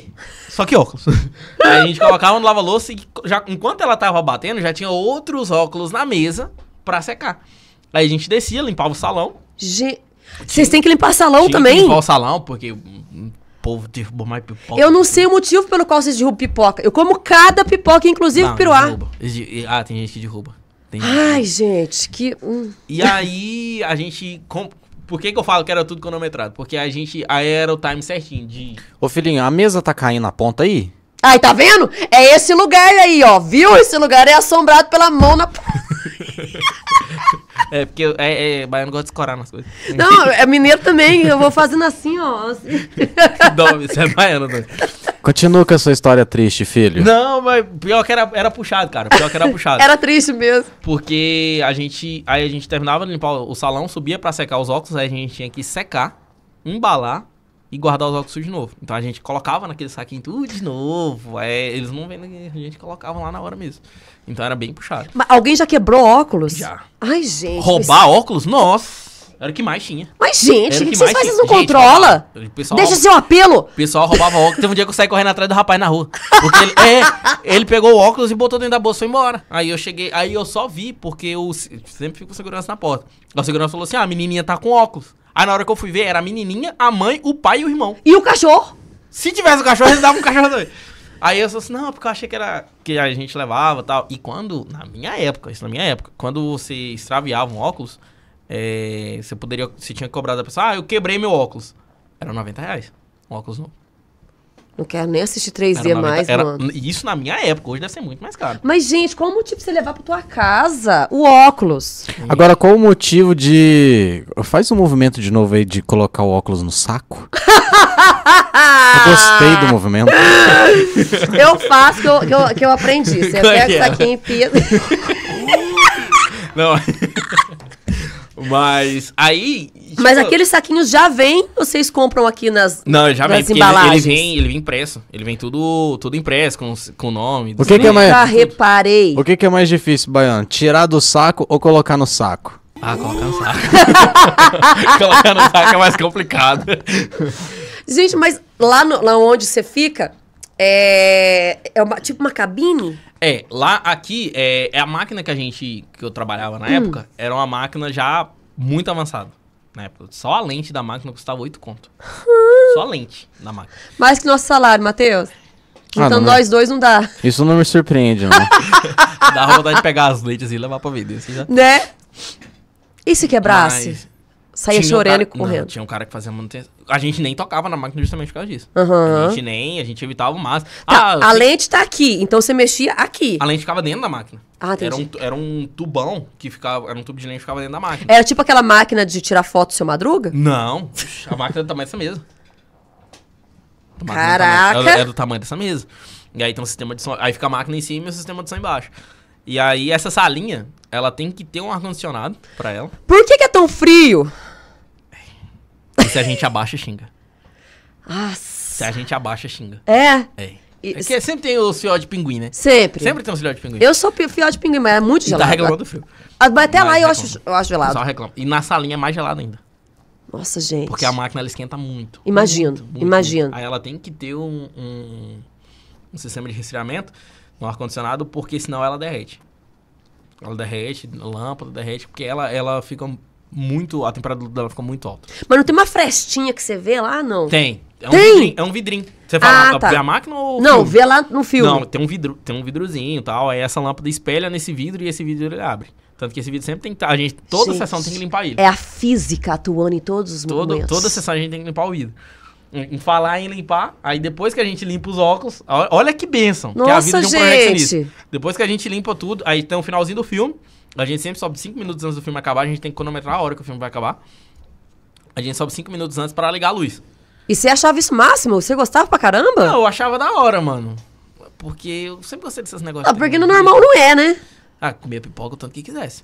D: Só que óculos. Aí a gente colocava no lava-louça e já, enquanto ela tava batendo, já tinha outros óculos na mesa pra secar. Aí a gente descia, limpava o salão. Ge... Vocês têm que limpar
A: salão tinha também? Que limpar o
D: salão, porque o povo derrubou mais pipoca. Eu não
A: sei o motivo pelo qual vocês derrubam pipoca. Eu como cada pipoca, inclusive não, piruá. Derruba.
D: Ah, tem gente que derruba. Tem... Ai,
A: gente, que. Hum.
D: E aí a gente por que, que eu falo que era tudo cronometrado? Porque a gente. Aí era o time certinho de.
C: Ô filhinho, a mesa tá caindo na ponta aí? Ai, tá vendo? É esse lugar aí,
A: ó.
D: Viu?
C: Esse lugar é assombrado pela mão na.
D: é, porque é, é, baiano gosta de escorar nas coisas. Não, é mineiro também. Eu vou
A: fazendo assim, ó. Assim.
D: Dome, você é baiano, não?
C: Continua com a sua história triste, filho. Não,
D: mas pior que era, era puxado, cara. Pior que era puxado. era triste mesmo. Porque a gente. Aí a gente terminava de limpar o salão, subia para secar os óculos, aí a gente tinha que secar, embalar e guardar os óculos de novo. Então a gente colocava naquele saquinho tudo de novo. É, eles não vendo, a gente colocava lá na hora mesmo. Então era bem puxado.
A: Mas alguém já quebrou
D: óculos? Já.
A: Ai, gente. Roubar isso...
D: óculos? Nossa. Era o que mais tinha. Mas, gente, o que, que vocês fazem? Não controla? Pessoal, Deixa seu apelo. O pessoal roubava óculos. Teve um dia que eu saí correndo atrás do rapaz na rua. Porque ele, é, ele pegou o óculos e botou dentro da bolsa e foi embora. Aí eu cheguei, aí eu só vi, porque eu sempre fico com segurança na porta. A segurança falou assim: ah, a menininha tá com óculos. Aí na hora que eu fui ver, era a menininha, a mãe, o pai e o irmão. E o cachorro? Se tivesse o cachorro, eles davam um cachorro também. Aí eu sou assim, não, porque eu achei que era que a gente levava e tal. E quando, na minha época, isso na minha época, quando você extraviava um óculos, é, você poderia. Você tinha cobrado a pessoa, ah, eu quebrei meu óculos. Era 90 reais. Um óculos novo.
A: Não quero nem assistir 3D era mais, era, mano.
D: Isso na minha época, hoje deve ser muito mais caro. Mas,
A: gente, qual o motivo de você levar pra tua casa o óculos?
C: Agora, qual o motivo de. Faz um movimento de novo aí de colocar o óculos no saco? eu gostei do movimento.
A: eu faço que eu, que eu, que eu aprendi. Você é pega isso é? aqui e
D: Não. Mas aí. Tipo, Mas
A: aqueles saquinhos já vêm, vocês compram aqui nas embalagens? Não, já nas vem, embalagens. Ele, ele,
D: vem, ele vem impresso. Ele vem tudo, tudo impresso com com nome. O que, que é mais? Já reparei.
C: O que, que é mais difícil, Baiano? Tirar do saco ou colocar no saco?
D: Ah, colocar no saco. colocar no saco é mais complicado.
A: Gente, mas lá, no, lá onde você fica, é, é uma, tipo uma cabine?
D: É, lá aqui é, é, a máquina que a gente que eu trabalhava na hum. época era uma máquina já muito avançada. Na época. Só a lente da máquina custava 8 conto. Ah. Só a lente da máquina.
A: Mais que nosso salário, Matheus. Ah, então nós dois não dá.
C: Isso não me surpreende, não.
D: dá vontade de pegar as lentes e levar pra vender. Assim já...
A: Né? E se quebrasse? É Mas saía tinha chorando um cara... e correndo. Não,
D: tinha um cara que fazia manutenção. A gente nem tocava na máquina justamente por causa disso. Uhum. A gente nem, a gente evitava o máximo. Tá, ah, a lente
A: tá aqui, então você mexia aqui.
D: A lente ficava dentro da máquina. Ah, entendi. Era um, era um tubão que ficava, era um tubo de lente que ficava dentro da máquina. Era
A: tipo aquela máquina de tirar foto do seu madruga? Não,
D: a máquina é do tamanho dessa mesa. É Caraca! Tamanho, era é do tamanho dessa mesa. E aí tem um sistema de som, aí fica a máquina em cima e o sistema de som embaixo. E aí essa salinha, ela tem que ter um ar-condicionado pra ela.
A: Por que, que é tão frio?
D: E se a gente abaixa, xinga. Nossa. Se a gente abaixa, xinga. É? É. É que sempre tem o filhote de pinguim, né? Sempre. Sempre tem o filhote de pinguim. Eu sou
A: filhote de pinguim, mas é muito gelado. E tá reclamando do frio. Ah, mas até mas lá eu acho, eu acho gelado. Só
D: reclama. E na salinha é mais gelado ainda. Nossa, gente. Porque a máquina ela esquenta muito. Imagino, muito, muito, imagino. muito. Aí ela tem que ter um, um, um sistema de resfriamento no ar-condicionado, porque senão ela derrete. Ela derrete, lâmpada derrete, porque ela, ela fica muito. A temperatura dela fica muito alta.
A: Mas não tem uma frestinha que você vê lá, não? Tem. É um tem? vidrinho.
D: É um vidrinho. Você fala, ah, tá. vê a máquina ou. Não, filme? vê lá no filme. Não, tem um, vidro, tem um vidrozinho e tal. Aí essa lâmpada espelha nesse vidro e esse vidro ele abre. Tanto que esse vidro sempre tem que tá, A gente, toda gente, sessão tem que limpar ele. É a
A: física atuando em todos os todo, momentos. Toda sessão
D: a gente tem que limpar o vidro. Em, falar em limpar, aí depois que a gente limpa os óculos, olha que benção. Nossa, que é a vida gente. de um Depois que a gente limpa tudo, aí tem o um finalzinho do filme. A gente sempre sobe 5 minutos antes do filme acabar, a gente tem que cronometrar a hora que o filme vai acabar. A gente sobe 5 minutos antes para ligar a luz.
A: E você achava isso máximo? Você gostava pra caramba? Não, eu achava da hora, mano.
D: Porque eu sempre gostei desses negócios. Ah, porque no normal não é, né? Ah, comia pipoca o tanto que quisesse.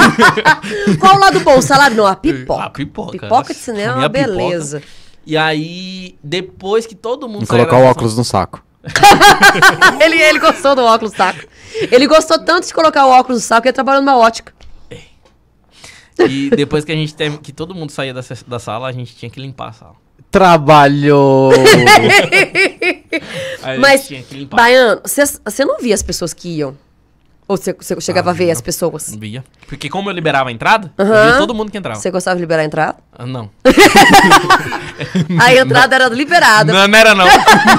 D: Qual o lado bom? O salário? Não, a pipoca. A pipoca. Pipoca de cinema é uma beleza. Pipoca. E aí, depois que todo mundo... E colocar o
C: óculos no saco.
A: ele, ele gostou do óculos saco. Tá? Ele gostou tanto de colocar o óculos saco que ele trabalhou
D: numa ótica. É. E depois que a gente teve, que todo mundo saía da, da sala, a gente tinha que limpar a sala.
C: Trabalhou!
D: Mas, Baiano,
A: você não via as pessoas que iam. Ou você, você chegava ah, a ver as pessoas?
D: Via. Porque como eu liberava a entrada, uhum. eu via todo mundo que entrava. Você
A: gostava de liberar a entrada? Ah, não.
D: a entrada não. era liberada. Não, não era não.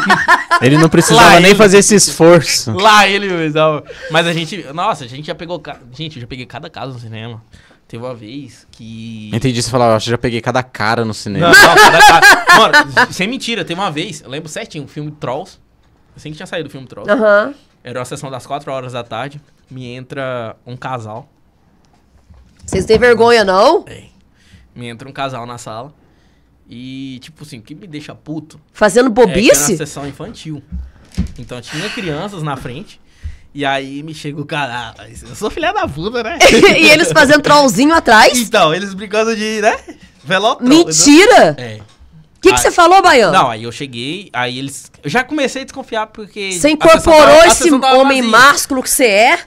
C: ele não precisava Lá nem ele... fazer esse esforço.
D: Lá ele precisava. Mas a gente... Nossa, a gente já pegou... Gente, eu já peguei cada casa no cinema. Teve uma vez que. Entendi
C: você falar, eu acho que já peguei cada cara no cinema. Não, não, cada
D: cara. Mano, sem mentira, teve uma vez, eu lembro certinho, o filme Trolls. Assim que tinha saído o filme Trolls. Era a sessão das 4 horas da tarde me entra um casal.
A: Vocês têm vergonha, não? É.
D: Me entra um casal na sala. E, tipo assim, o que me deixa puto. Fazendo é bobice? É era sessão infantil. Então tinha crianças na frente. E aí me chega o cara, ah, eu sou filha da puta, né? e eles fazendo
A: trollzinho atrás?
D: Então, eles brincando de, né? Velotron. Mentira! É. O que, você falou, Baiano? Não, aí eu cheguei, aí eles. Eu já comecei a desconfiar porque. Você incorporou tava, esse
A: homem másculo que você é?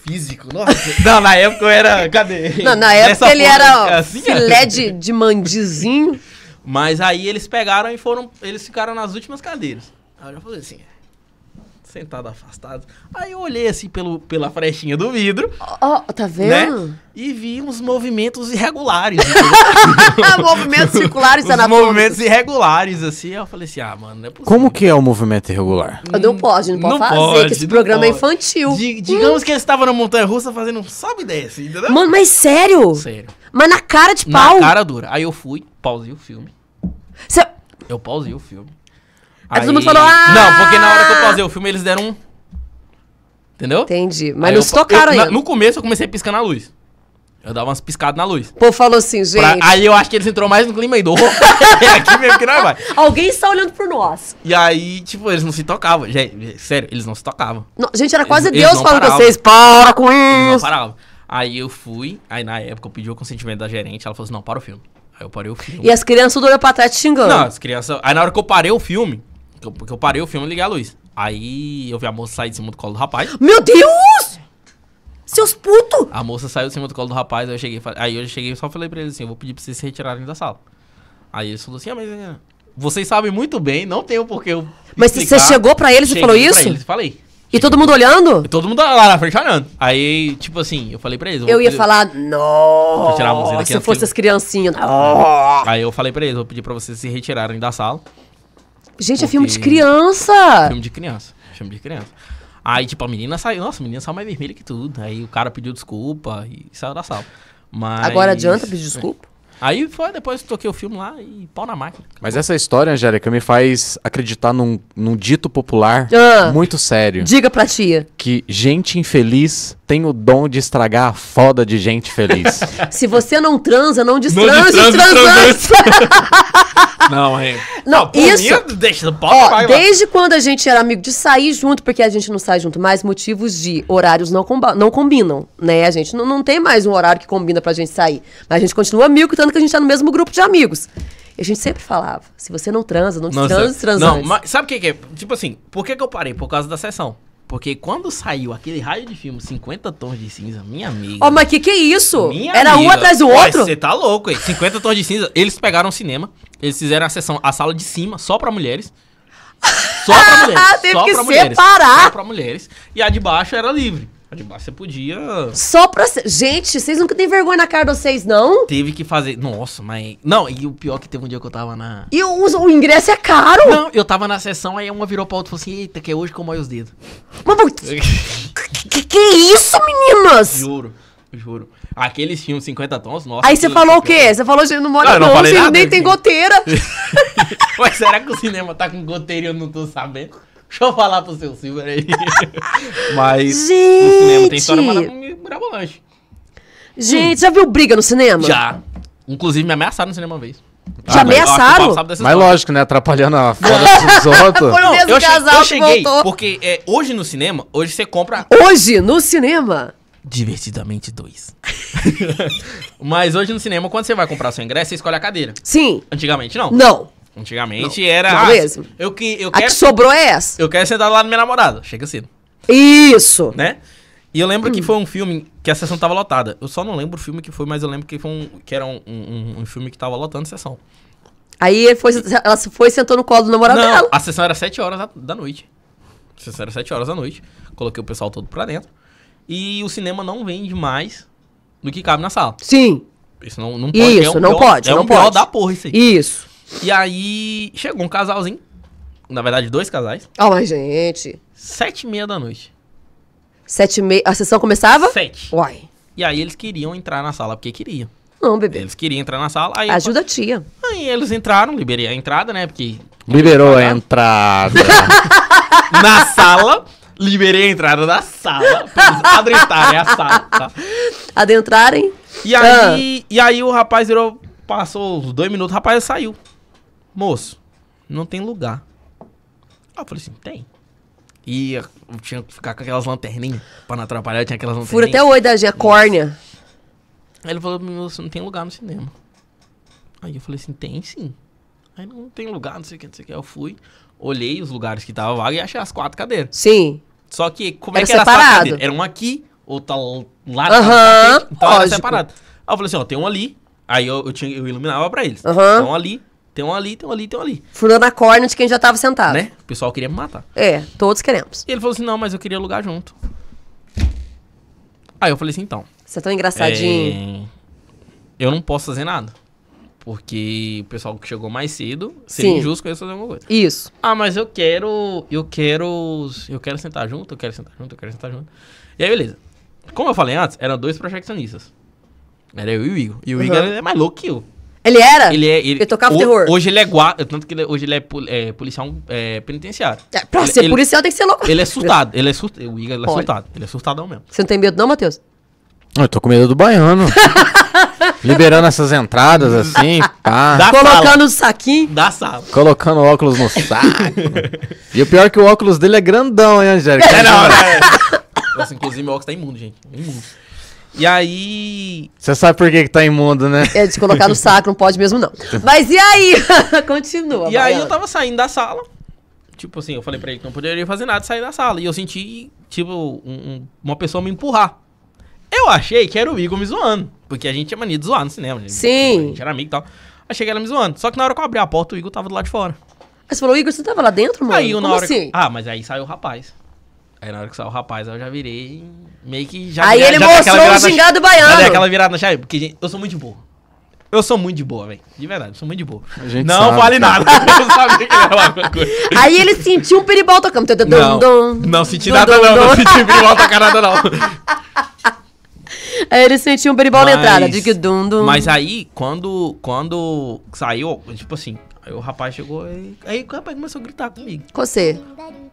D: físico. Nossa. não, na época eu era. Cadê? Não, na época Nessa ele era assim, filé né? de, de mandizinho. Mas aí eles pegaram e foram. Eles ficaram nas últimas cadeiras. Aí ah, eu já falei assim: sentado afastado. Aí eu olhei assim pelo, pela frestinha do vidro. Ó, oh, tá né? vendo? Né? E vi uns movimentos irregulares. movimentos circulares Os tá movimentos irregulares, assim. Eu falei assim, ah, mano, não é possível.
C: Como que é o movimento irregular?
D: Não pode, não é pode não fazer, pode, que esse programa pode. é infantil. D digamos hum. que ele estava na montanha-russa fazendo um sobe
A: e desce, entendeu? Mano, mas sério? Sério. Mas na cara de pau? Na cara dura.
D: Aí eu fui, pausei o filme. Cê... Eu pausei o filme.
A: Aí, aí todo mundo falou, ah! Não, porque na hora
D: que eu pausei o filme, eles deram um... Entendeu? Entendi. Mas não tocaram aí ainda. No começo, eu comecei piscando a luz. Eu dava umas piscadas na luz. Pô, falou assim, gente. Pra, aí eu acho que eles entrou mais no clima aí do. é aqui mesmo que nós vai.
A: Alguém está olhando por nós.
D: E aí, tipo, eles não se tocavam. Gente, é, sério, eles não se tocavam. Não, gente, era quase eles, Deus eles falando com vocês: para com isso. Eles não paravam. Aí eu fui, aí na época eu pedi o consentimento da gerente, ela falou assim: não, para o filme. Aí eu parei o filme. E as
A: crianças tudo olhou pra trás te xingando. Não, as
D: crianças. Aí na hora que eu parei o filme, que eu, eu parei o filme e liguei a luz. Aí eu vi a moça sair de cima do colo do rapaz. Meu Deus! Seus putos! A moça saiu de cima do colo do rapaz, aí eu cheguei. aí eu cheguei e só falei pra ele assim: eu vou pedir pra vocês se retirarem da sala. Aí ele falou assim: ah, mas. Eh, vocês sabem muito bem, não tenho porquê eu. Mas explicar. você chegou pra eles cheguei e falou isso? eles, falei. E todo mundo olhando? E todo mundo lá na frente olhando. Aí, tipo assim, eu falei pra eles. Eu, eu ia falar, não. Se fosse as
A: criancinhas.
D: Aí eu falei pra eles, vou pedir pra vocês se retirarem da sala. Gente, Porque... é filme de criança! Filme de criança. Filme de criança. Aí, tipo, a menina saiu. Nossa, a menina saiu mais vermelha que tudo. Aí o cara pediu desculpa e saiu da sala. Mas... Agora adianta pedir desculpa? É. Aí foi, depois toquei o filme lá e pau na máquina.
C: Acabou. Mas essa história, Angélica, me faz acreditar num, num dito popular ah, muito sério. Diga pra tia. Que gente infeliz tem o dom de estragar a foda de gente feliz.
A: Se você não transa, não destranse transando. Trans,
C: não, hein? Não, não isso. Mim, deixa, bota, ó, vai, desde
A: vai. quando a gente era amigo de sair junto, porque a gente não sai junto mais, motivos de horários não, comba, não combinam, né? A gente não, não tem mais um horário que combina pra gente sair. Mas a gente continua amigo, tanto que a gente tá no mesmo grupo de amigos. E a gente sempre falava: se você não transa, não, transa, transa. Não,
D: mas sabe o que, que é? Tipo assim, por que, que eu parei? Por causa da sessão. Porque quando saiu aquele raio de filme 50 tons de cinza, minha amiga. Ó, oh, mas
A: que que é isso? Minha Era amiga, um atrás do outro?
D: Você tá louco, hein? 50 tons de cinza, eles pegaram o cinema, eles fizeram a sessão, a sala de cima, só pra mulheres. Só pra ah, mulheres. Teve só que pra mulheres, separar. Só pra mulheres. E a de baixo era livre. A de baixo você podia. Só pra. Gente, vocês nunca têm vergonha na cara de vocês, não? Teve que fazer. Nossa, mas. Não, e o pior é que teve um dia que eu tava na.
A: E o, o ingresso é caro!
D: Não, eu tava na sessão, aí uma virou pra outra e falou assim: Eita, que é hoje que eu moio os dedos. Mas. que, que, que isso, meninas? Juro. Juro. Aqueles filmes 50 tons, nossa. Aí você falou o quê? Você falou gente não mora não, longe, nem tem goteira. Mas será que o cinema tá com goteira e eu não tô sabendo? Deixa eu falar pro seu Silver aí. Mas Gente. no cinema tem história mirabolante.
A: Gente, Sim. já viu briga no cinema? Já.
D: Inclusive me ameaçaram no cinema uma vez.
C: Ah, já ameaçaram? Mas história. lógico, né? Atrapalhando a foda dos outros. Foi
D: eu, eu, casal eu cheguei, voltou. porque é, hoje no cinema, hoje você compra... Hoje no cinema?
C: Divertidamente
D: dois. Mas hoje no cinema, quando você vai comprar seu ingresso, você escolhe a cadeira. Sim. Antigamente, não. Não. Antigamente não, era. Não ah, mesmo. Eu que, eu a que sobrou é essa. Eu quero sentar lá lado minha namorada. Chega cedo. Assim. Isso! Né? E eu lembro hum. que foi um filme que a sessão tava lotada. Eu só não lembro o filme que foi, mas eu lembro que, foi um, que era um, um, um filme que tava lotando a sessão.
A: Aí ele foi, ela foi e sentou no colo do namorado não, dela.
D: A sessão era 7 horas da, da noite. A sessão era 7 horas da noite. Coloquei o pessoal todo pra dentro. E o cinema não vende mais do que cabe na sala. Sim. Isso não, não pode. É isso, é um não pior, pode. É não pior pode. da porra isso aí. Isso. E aí chegou um casalzinho. Na verdade, dois casais.
A: Ah, mas gente.
D: Sete e meia da noite.
A: Sete e meia. A sessão começava?
D: Sete. Uai. E aí eles queriam entrar na sala, porque queriam. Não, bebê. Eles queriam entrar na sala. Aí Ajuda a tia. Aí eles entraram, liberei a entrada, né? Porque.
C: Liberou a entrada.
D: na sala. Liberei a entrada da sala. Pra adentrarem a sala. Tá?
A: Adentrarem? E aí,
D: ah. e aí o rapaz virou. Passou dois minutos, o rapaz saiu moço, não tem lugar. Aí eu falei assim, tem. E eu tinha que ficar com aquelas lanterninhas pra não atrapalhar, tinha aquelas lanterninhas. Fura até o oi da Gia córnea. Aí ele falou, moço, não tem lugar no cinema. Aí eu falei assim, tem sim. Aí não tem lugar, não sei o que, não sei o que. Eu fui, olhei os lugares que tava vaga e achei as quatro cadeiras. Sim. Só que, como é era é que era separado. as quatro cadeiras? Era um aqui, outro lá. Aham, uhum, Então lógico. era separado. Aí eu falei assim, ó, tem um ali. Aí eu, eu, tinha, eu iluminava pra eles. Uhum. Então ali, tem um ali, tem um ali, tem um ali.
A: Furando a corda de quem já tava sentado. Né?
D: O pessoal queria me matar.
A: É, todos
D: queremos. E ele falou assim: não, mas eu queria alugar junto. Aí eu falei assim: então. Você é tão engraçadinho. É... Eu não posso fazer nada. Porque o pessoal que chegou mais cedo, seria Sim. injusto com eles fazer alguma coisa. Isso. Ah, mas eu quero. Eu quero. Eu quero sentar junto, eu quero sentar junto, eu quero sentar junto. E aí, beleza. Como eu falei antes, eram dois projeccionistas. Era eu e o Igor. E o uhum. Igor é mais louco que eu. Ele era? Ele é. Ele, ele tocava o, terror. Hoje ele é guarda. Tanto que ele, é, hoje ele é, é policial é, penitenciário. É, pra ele, ser ele, policial tem que ser louco. Ele é surtado. Ele é surtado. O Igor é surtado. Ele é surtadão mesmo.
A: Você não tem medo, não, Matheus?
C: Eu tô com medo do baiano. Liberando essas entradas assim, pá. Da Colocando
D: o saquinho. Da sala.
C: Colocando óculos no saco. e o pior é que o óculos dele é grandão, hein, Angélica? É, não, não, é.
D: Nossa, inclusive meu óculos tá imundo, gente. imundo. E aí.
C: Você sabe por que, que tá imundo, né? É de colocar no
A: saco, não
D: pode mesmo, não. Mas e aí? Continua. E Mariana. aí eu tava saindo da sala. Tipo assim, eu falei pra ele que não poderia fazer nada, sair da sala. E eu senti, tipo, um, uma pessoa me empurrar. Eu achei que era o Igor me zoando. Porque a gente tinha mania de zoar no cinema. Né? Sim. a gente era amigo e tal. Achei que era me zoando. Só que na hora que eu abri a porta, o Igor tava do lado de fora.
A: Mas você falou, Igor, você tava lá dentro, mano? Aí, eu, na Como hora assim? que...
D: Ah, mas aí saiu o rapaz. Aí na hora que saiu o rapaz, eu já virei meio que já. Aí já, ele já mostrou o xingado baiano. Já aquela virada na chave, porque eu sou muito de boa. Eu sou muito de boa, velho. De verdade, eu sou muito de boa. não sabe. vale nada. eu
A: sabia que era coisa. Aí ele sentiu um peribol tocando. Não, dum, dum, não senti nada, não. Não senti um peribol tocar nada, não. Aí ele sentiu um peribol mas, na entrada. De que dum, dum. Mas
D: aí, quando, quando saiu, tipo assim, Aí o rapaz chegou e. Aí o rapaz começou a gritar comigo. Você?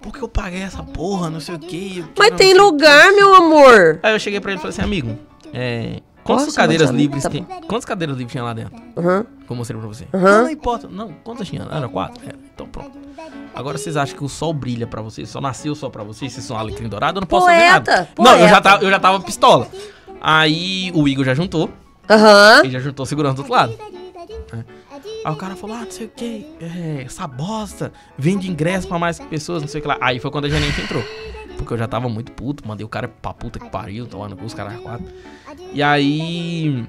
D: Porque eu paguei essa porra, não sei o quê. Mas tem lugar, meu amor! Aí eu cheguei pra ele e falei assim, amigo, é. Quantas Nossa, cadeiras livres tá... tem? Quantas cadeiras livres tinha lá dentro? Uhum. Que eu mostrei pra você. Uhum. Não, não importa. Não, quantas tinha? Era quatro? É. Então pronto. Agora vocês acham que o sol brilha pra vocês? Só nasceu só pra vocês? Vocês são alecrim dourado? Eu não posso poeta, fazer nada. Poeta. Não, eu já, tava, eu já tava pistola. Aí o Igor já juntou. Aham. Uhum. Ele já juntou segurando do outro lado. É. Aí o cara falou, ah, não sei o que, é, essa bosta, vende ingresso pra mais pessoas, não sei o que lá. Aí foi quando a gerente entrou. Porque eu já tava muito puto, mandei o cara pra puta que pariu, tô lá no os caras quatro. E aí.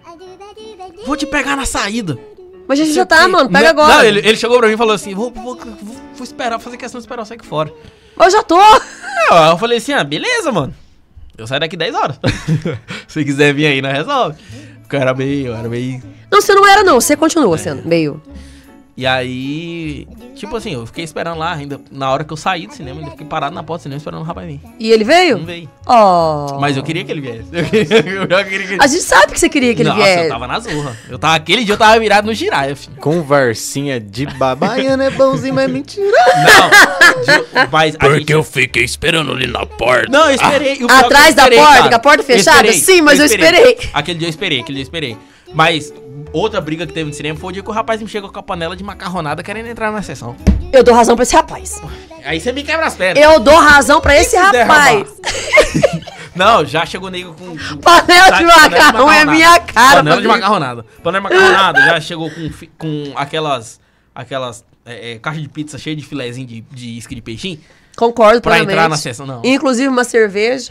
D: Vou te pegar na saída. Mas a gente já tá, que... mano, pega não, agora. Não, ele, ele, chegou pra mim e falou assim: vou, vou, vou, vou esperar, fazer questão de esperar, sai que fora. Eu já tô! Eu, eu falei assim: ah, beleza, mano. Eu saio daqui 10 horas. Se quiser vir aí, não resolve eu era meio, era meio.
A: Não, você não era, não. Você continua sendo meio.
D: E aí, tipo assim, eu fiquei esperando lá ainda. Na hora que eu saí do cinema, ainda fiquei parado na porta do cinema esperando o rapaz vir. E ele veio? Não
A: veio. Oh. Mas eu queria que ele viesse.
D: Eu queria, eu queria que ele... A gente
A: sabe que você queria que ele Nossa, viesse. eu tava na
D: zorra. Eu tava, aquele dia eu tava virado no giraia, filho. Conversinha
C: de babaiana é bonzinho, mas é mentira.
D: Não.
C: De, mas Porque gente... eu fiquei esperando ali na porta. Não, eu esperei. Ah, atrás eu esperei, da porta, com a
A: porta fechada? Sim, mas eu esperei. eu
D: esperei. Aquele dia eu esperei, aquele dia eu esperei. Mas Outra briga que teve no cinema foi o dia que o rapaz me chegou com a panela de macarronada querendo entrar na sessão.
A: Eu dou razão pra esse rapaz.
D: Aí você me quebra as pernas. Eu dou
A: razão pra esse rapaz.
D: Não, já chegou nego com. Panela de macarrão é minha cara, Panela de macarronada. Panela de macarronada, já chegou com, com aquelas. aquelas. É, é, caixa de pizza cheia de filézinho de, de isca de peixinho. Concordo, Pra entrar na sessão, não.
A: Inclusive uma cerveja.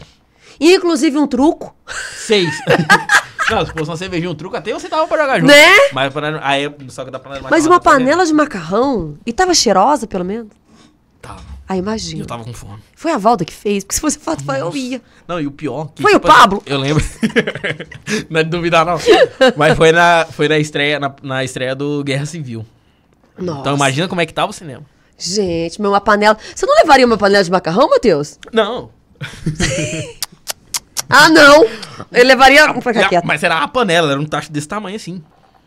A: Inclusive um truco.
D: Seis. Não, se fosse uma cervejinha, um truco, até você tava pra jogar junto. Né? Mas, aí, só que dá panela de macarrão. Mas uma
A: panela de macarrão? E tava cheirosa, pelo menos? Tava. Ah, imagina. Eu tava com fome. Foi a Valda que fez, porque se fosse fato, foi eu ia.
D: Não, e o pior. Que, foi tipo, o assim, Pablo? Eu lembro. não é de duvidar, não. Mas foi na, foi na, estreia, na, na estreia do Guerra Civil.
A: Então, Nossa. Então imagina
D: como é que tava o cinema.
A: Gente, meu, uma panela. Você não levaria uma panela de macarrão, Matheus?
D: Não. ah, não! Ele levaria. A, mas era a panela, era um tacho desse tamanho assim.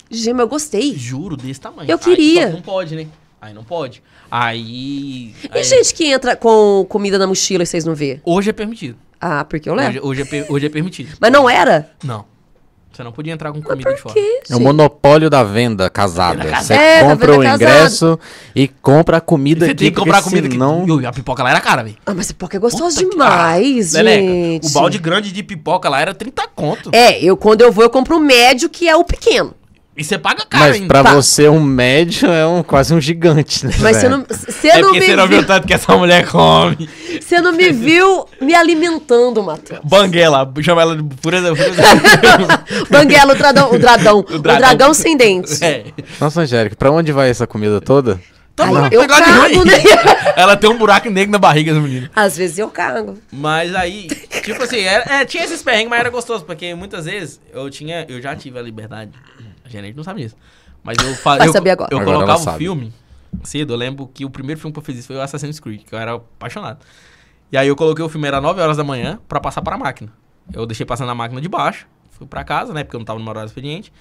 D: Gema, eu gostei. Juro, desse tamanho. Eu queria. Aí, não pode, né? Aí não pode. Aí. E aí... gente
A: que entra com comida na mochila e vocês não vê? Hoje é permitido. Ah, porque eu levo.
D: Hoje, hoje, é, hoje é permitido. Mas não era? Não. Você não podia entrar com comida de fora. É o
C: monopólio da venda casada. Venda Você é, compra o ingresso e compra a comida Você tem que comprar a comida senão... que. A pipoca
D: lá era cara, velho. Ah, mas pipoca é gostosa demais, que... gente. o balde grande de pipoca lá era 30 conto. É, eu
A: quando eu vou, eu compro o médio, que é o pequeno. E você paga caro Mas pra tá.
C: você, um médio é um, quase um gigante, né? Mas você não,
A: cê é não é me você não viu
C: tanto que essa mulher come.
A: Você não me viu me alimentando, Matheus.
C: Banguela, chama ela de pura...
A: Banguela, o dragão, o dragão, o, o dragão sem dentes. É.
C: Nossa, Angélica, pra onde vai essa comida toda? Tá ah, Ai, eu cago, né? Ela tem um buraco negro na barriga do menino.
D: Às vezes eu cago. Mas aí, tipo assim, era, é, é, tinha esses perrengues, mas era gostoso, porque muitas vezes eu, tinha, eu já tive a liberdade gente não sabe disso. Mas eu, falei. eu, eu, colocava o filme cedo. Eu lembro que o primeiro filme que eu fiz isso foi o Assassin's Creed, que eu era apaixonado. E aí eu coloquei o filme, era 9 horas da manhã, para passar para a máquina. Eu deixei passar na máquina de baixo, fui para casa, né? Porque eu não tava no horário expediente.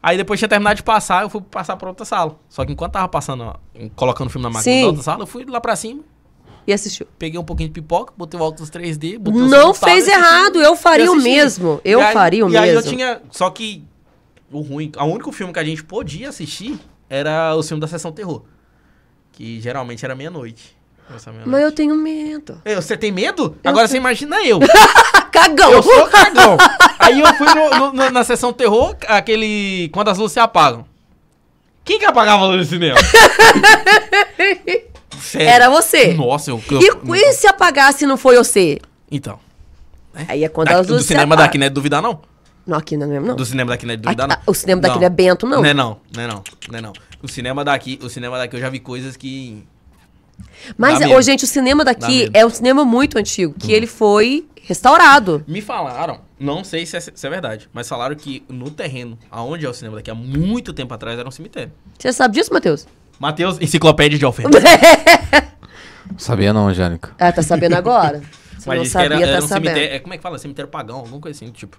D: Aí depois tinha terminado de passar, eu fui passar pra outra sala. Só que enquanto tava passando, ó, colocando o filme na máquina Sim. da outra sala, eu fui lá pra cima. E assistiu. Peguei um pouquinho de pipoca, botei o óculos 3D, botei Não o fez errado, eu faria o mesmo. Eu faria o e mesmo. E aí eu tinha. Só que o ruim. O único filme que a gente podia assistir era o filme da sessão terror. Que geralmente era meia-noite. Meia Mas eu tenho medo. É, você tem medo? Eu Agora você imagina eu. cagão! Eu sou cagão! Aí eu fui no, no, na sessão terror, aquele. Quando as luzes se apagam. Quem que apagava a luz do cinema?
A: Sério? Era você. Nossa,
D: eu. eu e, eu, e
A: se apagasse não foi você? Então. Né? Aí é quando as luzes. Do cinema daqui não é duvidar, não? Não, aqui não lembro, é não. Do
D: cinema daqui não é doida, não. O cinema daqui não. não é Bento, não. Não é não, não é não, não é não. O cinema daqui, o cinema daqui eu já vi coisas que... Mas, é, ô, gente, o cinema daqui é
A: um cinema muito antigo, que hum. ele foi restaurado.
D: Me falaram, não sei se é, se é, verdade, mas falaram que no terreno, aonde é o cinema daqui, há muito tempo atrás, era um cemitério.
A: Você sabe disso, Matheus?
C: Matheus, enciclopédia de oferta. não sabia não, Angélica. Ah, tá sabendo agora. Você mas não sabia,
A: tá era, era tá um sabendo. Cemitério,
D: é, como é que fala? Cemitério pagão, alguma coisa assim, tipo...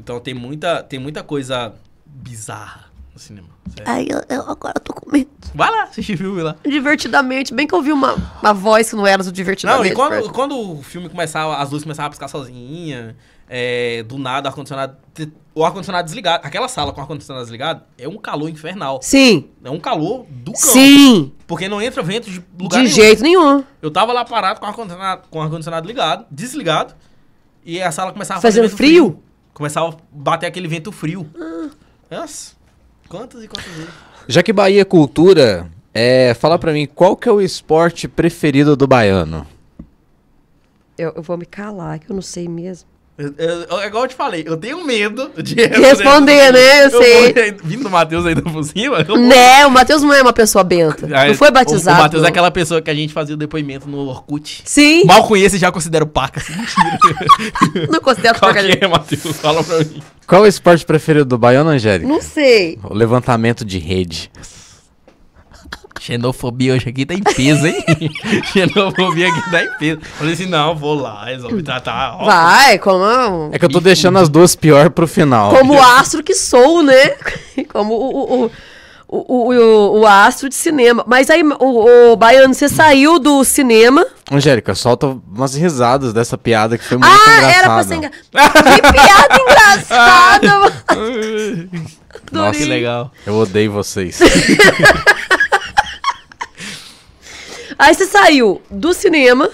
D: Então tem muita, tem muita coisa bizarra no cinema. Sério. Aí eu, eu agora tô com medo. Vai lá, assistir filme lá.
A: Divertidamente, bem que eu ouvi uma, uma voz que não era do divertidamente. Não, e quando,
D: quando o filme começava, as luzes começavam a piscar sozinha, é, do nada ar -condicionado, o ar-condicionado desligado. Aquela sala com o ar-condicionado desligado é um calor infernal. Sim. É um calor do cão. Sim. Porque não entra vento de lugar de nenhum. De jeito nenhum. Eu tava lá parado com o ar-condicionado ar ligado, desligado, e a sala começava a Fazendo frio? frio. Começava a bater aquele vento frio. Nossa, quantas e quantas vezes.
C: Já que Bahia é cultura, é, fala pra mim, qual que é o esporte preferido do baiano?
A: Eu, eu vou me calar, que eu não sei mesmo.
D: Eu, é igual eu te falei, eu tenho medo de, responder, né? Eu, eu sei. Vou, vindo do Matheus ainda por cima. né, o
A: Matheus não é uma pessoa
D: benta. Ah, não foi batizado. O, o Matheus é aquela pessoa que a gente fazia o depoimento no Orkut. Sim. Mal conheço e já considero paca. não considero Qual paca. Qual é, Matheus? Fala pra mim.
C: Qual é o esporte preferido do Baiano, Angélica? Não sei. O levantamento de rede.
D: Xenofobia
C: hoje aqui tá em peso, hein?
D: Xenofobia aqui tá em peso. Falei assim, não, vou lá, me tratar. Ó.
A: Vai, como... É, é que eu tô deixando as
C: duas pior pro final. Como o
A: astro que sou, né? Como o... o, o, o, o astro de cinema. Mas aí, o, Baiano, você saiu do cinema.
C: Angélica, solta umas risadas dessa piada que foi muito ah, engraçada. Ah, era pra ser engra...
B: Que piada engraçada!
A: Nossa, que
C: legal. Eu odeio vocês.
A: Aí você saiu do cinema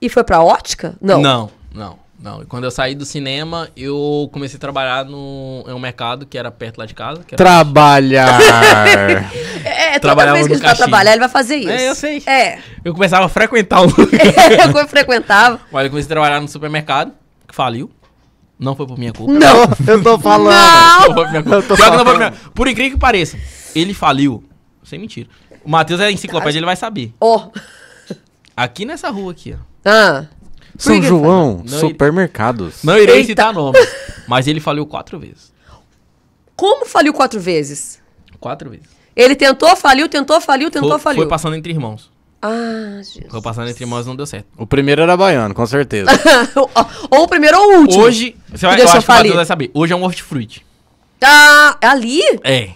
A: e foi pra ótica? Não.
D: Não, não, não. E quando eu saí do cinema, eu comecei a trabalhar no, em um mercado que era perto lá de casa. Que era Trabalhar! É, é, toda Trabalhava
C: vez que a no gente vai trabalhar, ele
A: vai fazer isso. É, eu sei. É.
D: Eu começava a frequentar o lugar.
A: É, eu frequentava.
D: Mas eu comecei a trabalhar no supermercado, que faliu. Não foi por minha culpa. Não, eu tô falando. Não foi por minha culpa. por incrível que pareça, ele faliu. Sem mentira. O Matheus é enciclopédia, ele vai saber. Ó. Aqui nessa rua aqui, ó.
A: Ah.
C: São João, não Supermercados. Não irei Eita.
D: citar nome, mas ele falhou quatro vezes.
A: Como faliu quatro vezes? Quatro vezes. Ele tentou, faliu, tentou, faliu, tentou, foi, faliu. Ah, foi
D: passando entre irmãos.
A: Ah, Jesus.
D: Foi passando entre irmãos e não deu certo. O primeiro era baiano, com certeza.
A: ou o primeiro ou o último. Hoje, você vai, eu acho que o Matheus vai
D: saber. Hoje é um hortifruti.
A: Ah, é ali? É.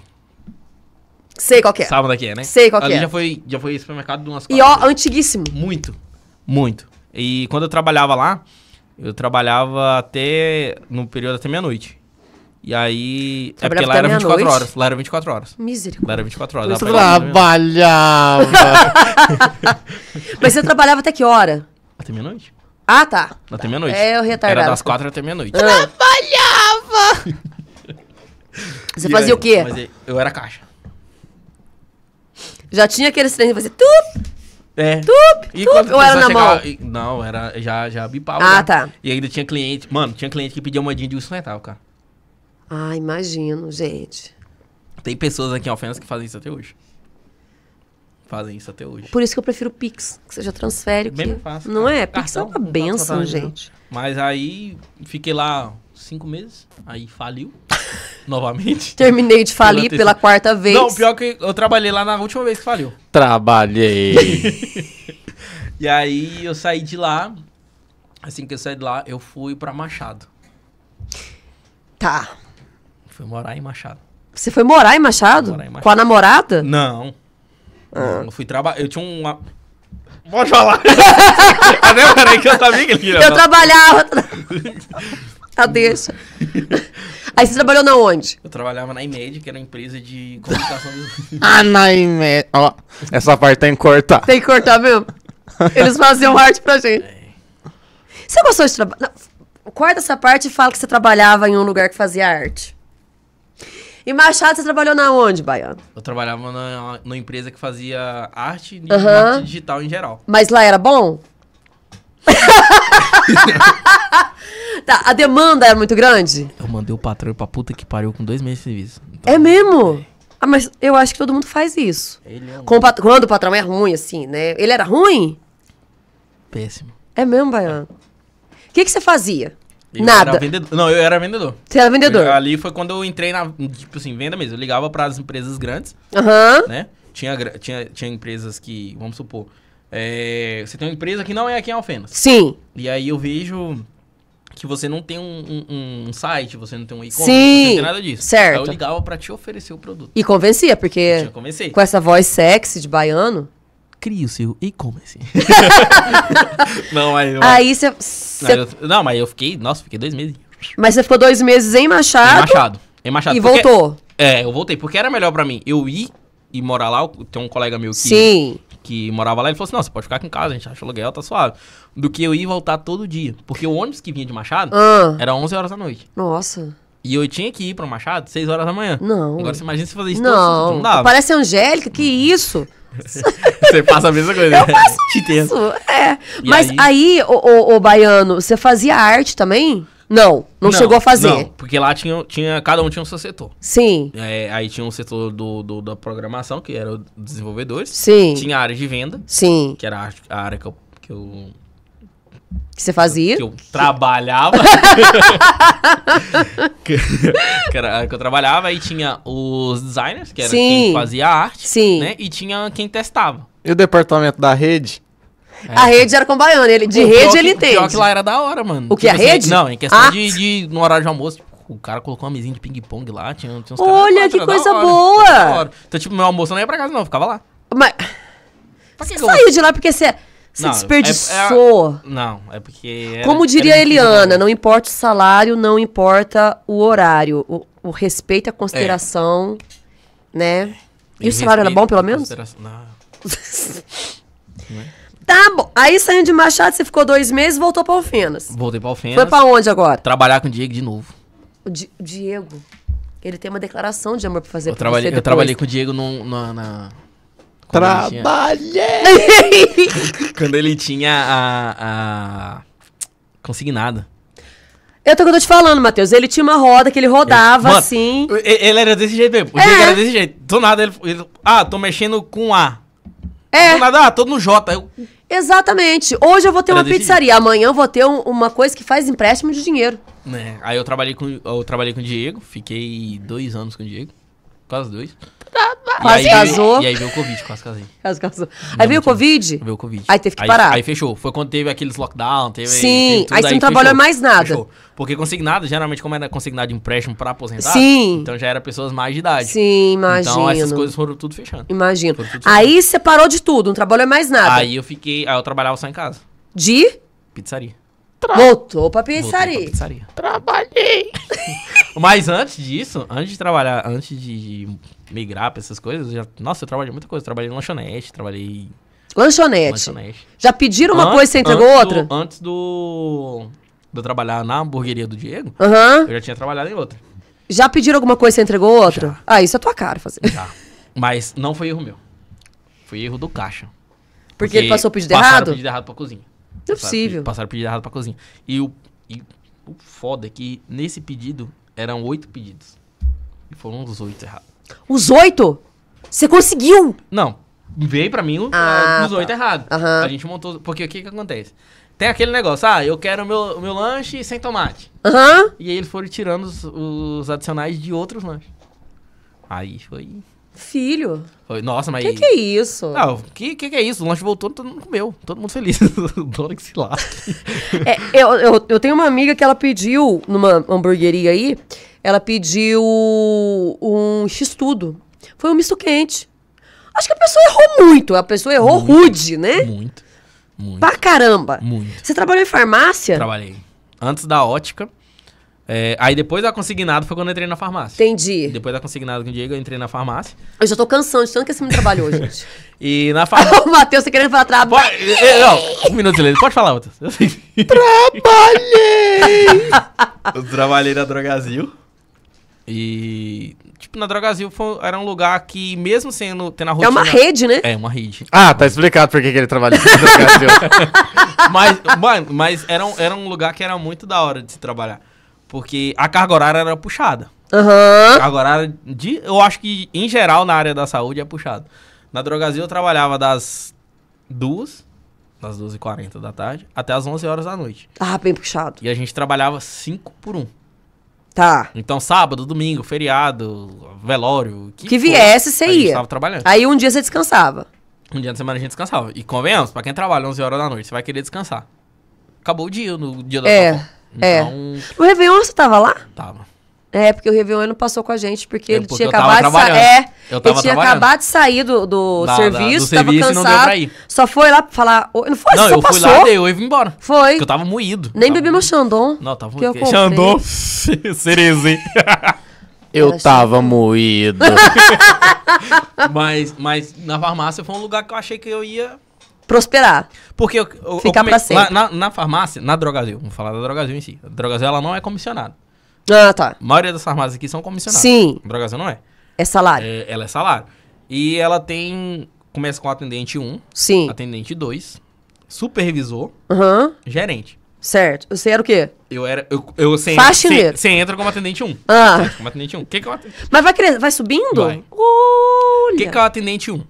A: Sei qual que é. Sabe daqui é, né? Sei qual Ali é. já
D: foi, já foi supermercado de umas E ó,
A: vezes. antiguíssimo. Muito,
D: muito. E quando eu trabalhava lá, eu trabalhava até, no período até meia-noite. E aí. É porque lá era 24 horas. Lá era 24 horas. Misericórdia. Lá era 24 horas. trabalhava. Mas você
A: trabalhava até que hora? Até meia-noite. Ah, tá. Até meia-noite. É, eu retardava. Era das quatro até meia-noite. Ah. Trabalhava! você e fazia aí? o quê? Eu era caixa. Já tinha aqueles trem que fazia tup,
D: é. Tup, e tup, ou era na chegava, mão? E, não, era, já, já bipava. Ah, né? tá. E ainda tinha cliente, mano, tinha cliente que pedia moedinha de um centavo, cara.
A: Ah, imagino, gente.
D: Tem pessoas aqui em Alfenas que fazem isso até hoje. Fazem isso até hoje. Por
A: isso que eu prefiro Pix, que seja transfere. Bem que... fácil. Não cara. é? Pix é uma benção, gente.
D: Mas aí, fiquei lá cinco meses, aí faliu novamente. Terminei de falir pela, quarta vez. Não, pior que eu trabalhei lá na última vez que faliu.
C: Trabalhei.
D: e aí eu saí de lá. Assim que eu saí de lá, eu fui para Machado. Tá. Fui morar em Machado.
A: Você foi morar em Machado? Morar em Machado. Com a namorada?
D: Não. Ah. Eu fui trabalhar. Eu tinha uma. Pode falar. Até peraí que eu sabia que ele Eu não. trabalhava.
A: Ah, deixa. Aí você
C: trabalhou na onde?
D: Eu trabalhava na IMED, que era a empresa de comunicação ah, na IMED.
C: Ó, essa parte tem que cortar. Tem que cortar mesmo. Eles faziam arte
D: pra gente. É.
A: Você gostou de trabalhar? Corta essa parte e fala que você trabalhava em um lugar que fazia arte. E Machado, você trabalhou na onde, Baiano?
D: Eu trabalhava na, numa empresa que fazia arte e uhum. arte digital em geral. Mas lá era
A: bom? Tá, a demanda era muito grande?
D: Eu mandei o patrão pra puta que pariu com dois meses de serviço.
A: Então, é mesmo? É. Ah, mas eu acho que todo mundo faz isso. É um... Quando o patrão é ruim, assim, né? Ele era ruim? Péssimo. É mesmo, Baiano? O que, que você fazia?
D: Eu Nada. Não, eu era vendedor. Você era vendedor? Eu, ali foi quando eu entrei na, tipo assim, venda mesmo. Eu ligava para as empresas grandes, uhum. né? Tinha, tinha, tinha empresas que, vamos supor, é, você tem uma empresa que não é aqui em Alfenas. Sim. E aí eu vejo que você não tem um, um, um site, você não tem um e-commerce, não tem nada disso. Certo. Aí eu ligava pra te oferecer o produto. E convencia,
A: porque com essa voz sexy de baiano cria o seu e-commerce. não, mas, Aí você.
D: Não, mas eu fiquei. Nossa, fiquei dois meses.
A: Mas você ficou dois meses em Machado? Em Machado.
D: Em Machado. E porque, voltou? É, eu voltei. Porque era melhor para mim eu ir e morar lá. Tem um colega meu que. Sim que morava lá, ele falou assim: não, você pode ficar aqui em casa, a gente acha o aluguel, tá suave. Do que eu ir e voltar todo dia. Porque o ônibus que vinha de Machado ah. era 11 horas da noite. Nossa. E eu tinha que ir para Machado 6 horas da manhã. Não. Agora você imagina se fazer isso não. todo Não Parece
A: Angélica, que uhum. isso?
D: você passa a mesma coisa. Eu faço isso.
A: É. E Mas aí, aí o, o, o baiano, você fazia arte também? Não, não, não, chegou a fazer. Não,
D: porque lá tinha, tinha, cada um tinha um seu setor. Sim. É, aí tinha um setor do, do, da programação, que era o desenvolvedores. Sim. Tinha a área de venda. Sim. Que era a, área que eu. Que, eu,
A: que você fazia? Que eu
D: trabalhava. que, que, era a área que eu trabalhava. Aí tinha os designers, que era Sim. quem fazia a arte. Sim. Né? E tinha quem testava.
C: E o departamento da rede?
D: A é. rede era com baiana. Ele, de o rede que, ele tem. Pior que lá era da hora, mano. O que, tipo a assim, rede? Não, em questão ah. de, de, no horário de almoço, tipo, o cara colocou uma mesinha de ping-pong lá, tinha, tinha uns Olha, lá, que coisa hora, boa! Então, tipo, meu almoço não ia pra casa, não, ficava lá.
A: Mas... você saiu de lá porque você... É, desperdiçou.
D: É, é, não, é porque. Era, Como diria a Eliana,
A: não importa o salário, não importa o horário. O, o respeito, a consideração, é. né? E, e o salário era bom, pelo menos? Não. não é? Tá bom. Aí saindo de Machado, você ficou dois meses e voltou pra Alfenas. Voltei pra Alfenas. Foi pra onde
D: agora? Trabalhar com o Diego de novo.
A: O Di Diego? Ele tem uma declaração de amor pra fazer eu pra trabalhei, Eu trabalhei
D: com o Diego no, no na... Trabalhei! Quando ele tinha a... a... Consignada.
A: Eu tô, eu tô te falando, Matheus. Ele tinha uma roda que ele rodava Mano, assim.
D: Ele era desse jeito mesmo. O é. Diego era desse jeito. Do nada ele, ele, Ah, tô mexendo com A. É. Do nada, ah, tô no J. Eu,
A: Exatamente. Hoje eu vou ter Era uma pizzaria, jeito. amanhã eu vou ter um, uma coisa que faz empréstimo de dinheiro.
D: É, aí eu trabalhei com eu trabalhei com o Diego, fiquei dois anos com o Diego. Tá, tá, quase dois. Quase casou. e aí veio o Covid, quase casei. Quase casou. Aí veio o Covid? Veio o Covid. Aí teve que parar. Aí fechou. Foi quando teve aqueles lockdown, teve. Sim, teve tudo, aí você não trabalhou fechou. mais nada. Fechou. Porque consignado, geralmente, como era consignado de empréstimo pra aposentar, Sim. então já era pessoas mais de idade. Sim, imagino. Então essas coisas foram tudo fechando. Imagino. tudo certo. Aí
A: separou de tudo, não trabalhou mais nada. Aí
D: eu fiquei. Aí eu trabalhava só em casa. De? Pizzaria.
A: Tra... Voltou pra pizzaria. pra pizzaria. Trabalhei.
D: Mas antes disso, antes de trabalhar, antes de migrar pra essas coisas, já... nossa, eu trabalhei muita coisa. Trabalhei em lanchonete, trabalhei.
A: Lanchonete. lanchonete.
D: Já pediram uma coisa e você entregou outra? Do, antes do. de eu trabalhar na hamburgueria do Diego, uhum. eu já tinha trabalhado em outra.
A: Já pediram alguma coisa e você entregou outra? Já. Ah, isso é tua cara fazer. Já.
D: Mas não foi erro meu. Foi erro do caixa.
A: Porque, porque ele passou o pedido errado? Passaram o pedido
D: errado pra cozinha. Não é possível. Passaram o pedido errado pra cozinha. E o, e o foda é que nesse pedido eram oito pedidos. E foram os oito errados. Os oito? Você conseguiu? Não. Veio pra mim ah, é, os tá. oito tá. errados. Uhum. A gente montou. Porque o que que acontece? Tem aquele negócio, ah, eu quero o meu, meu lanche sem tomate. Aham. Uhum. E aí eles foram tirando os, os adicionais de outros lanches. Aí foi Filho. Foi, nossa, mas. O que, que, é isso? Ah, o que, que, que, é isso? O lanche voltou, todo mundo comeu. Todo mundo feliz. o que se lá.
A: é, eu, eu, eu, tenho uma amiga que ela pediu, numa hamburgueria aí, ela pediu um x-tudo. Foi um misto quente. Acho que a pessoa errou muito. A pessoa errou muito, rude, né? Muito. Muito. Pra caramba. Muito. Você trabalhou em farmácia?
D: Trabalhei. Antes da ótica. É, aí depois da consignado foi quando eu entrei na farmácia. Entendi. Depois da consignado com o Diego, eu entrei na farmácia. Eu já tô cansando de tanto que esse me trabalhou hoje, E na farmácia. Matheus, você querendo falar trabalho? É, é, não, um minuto de silêncio. Pode falar outra. Trabalhei! eu trabalhei na Drogazil.
C: E,
D: tipo, na Drogazil foi, era um lugar que, mesmo sendo tendo a rotina... É uma rede, né? É, uma rede. Ah,
C: tá explicado por que, que ele trabalha na Drogazil.
D: mas, mano, mas era era um lugar que era muito da hora de se trabalhar. Porque a carga horária era puxada. Uhum. A carga horária, de, eu acho que em geral na área da saúde é puxada. Na Drogazil eu trabalhava das duas, das 12h40 da tarde, até as 11 horas da noite. Ah, bem puxado. E a gente trabalhava 5 por 1. Um. Tá. Então, sábado, domingo, feriado, velório. Que, que viesse, você ia. Tava trabalhando. Aí
A: um dia você descansava.
D: Um dia da semana a gente descansava. E convenhamos, pra quem trabalha 11 horas da noite, você vai querer descansar. Acabou o dia no dia da é. Sua
A: é. Então, é. O Réveillon você tava lá? Tava. É, porque o Réveillon não passou com a gente, porque é, ele porque tinha acabado de sair. É, ele tinha acabado de sair do, do da, serviço, da, do serviço cansado. Não deu pra ir. Só foi lá pra falar. Não foi? Não, eu passou. fui lá, dei oi e vim embora. Foi. Porque eu tava moído. Nem tava bebi meu Xandon. Não, tava moído. Xandon,
C: cereze. Eu tava moído.
D: mas, mas na farmácia foi um lugar que eu achei que eu ia prosperar. Porque eu, eu, ficar para sempre. Na, na, farmácia, na Drogazil, vamos falar da Drogazil em si. A Drogazil ela não é comissionada. Ah, tá. A maioria das farmácias aqui são comissionadas. Sim. A Drogazil não é. É salário. É, ela é salário. E ela tem começa com atendente 1, Sim. atendente 2, supervisor, uhum. gerente.
A: Certo. Você era o quê?
D: Eu era. Eu, eu sem, Faxineiro. Você entra como atendente 1. Ah. como atendente 1. É que que é o atendente? Mas vai, vai subindo? Vai. Olha. O que, que é o atendente 1? O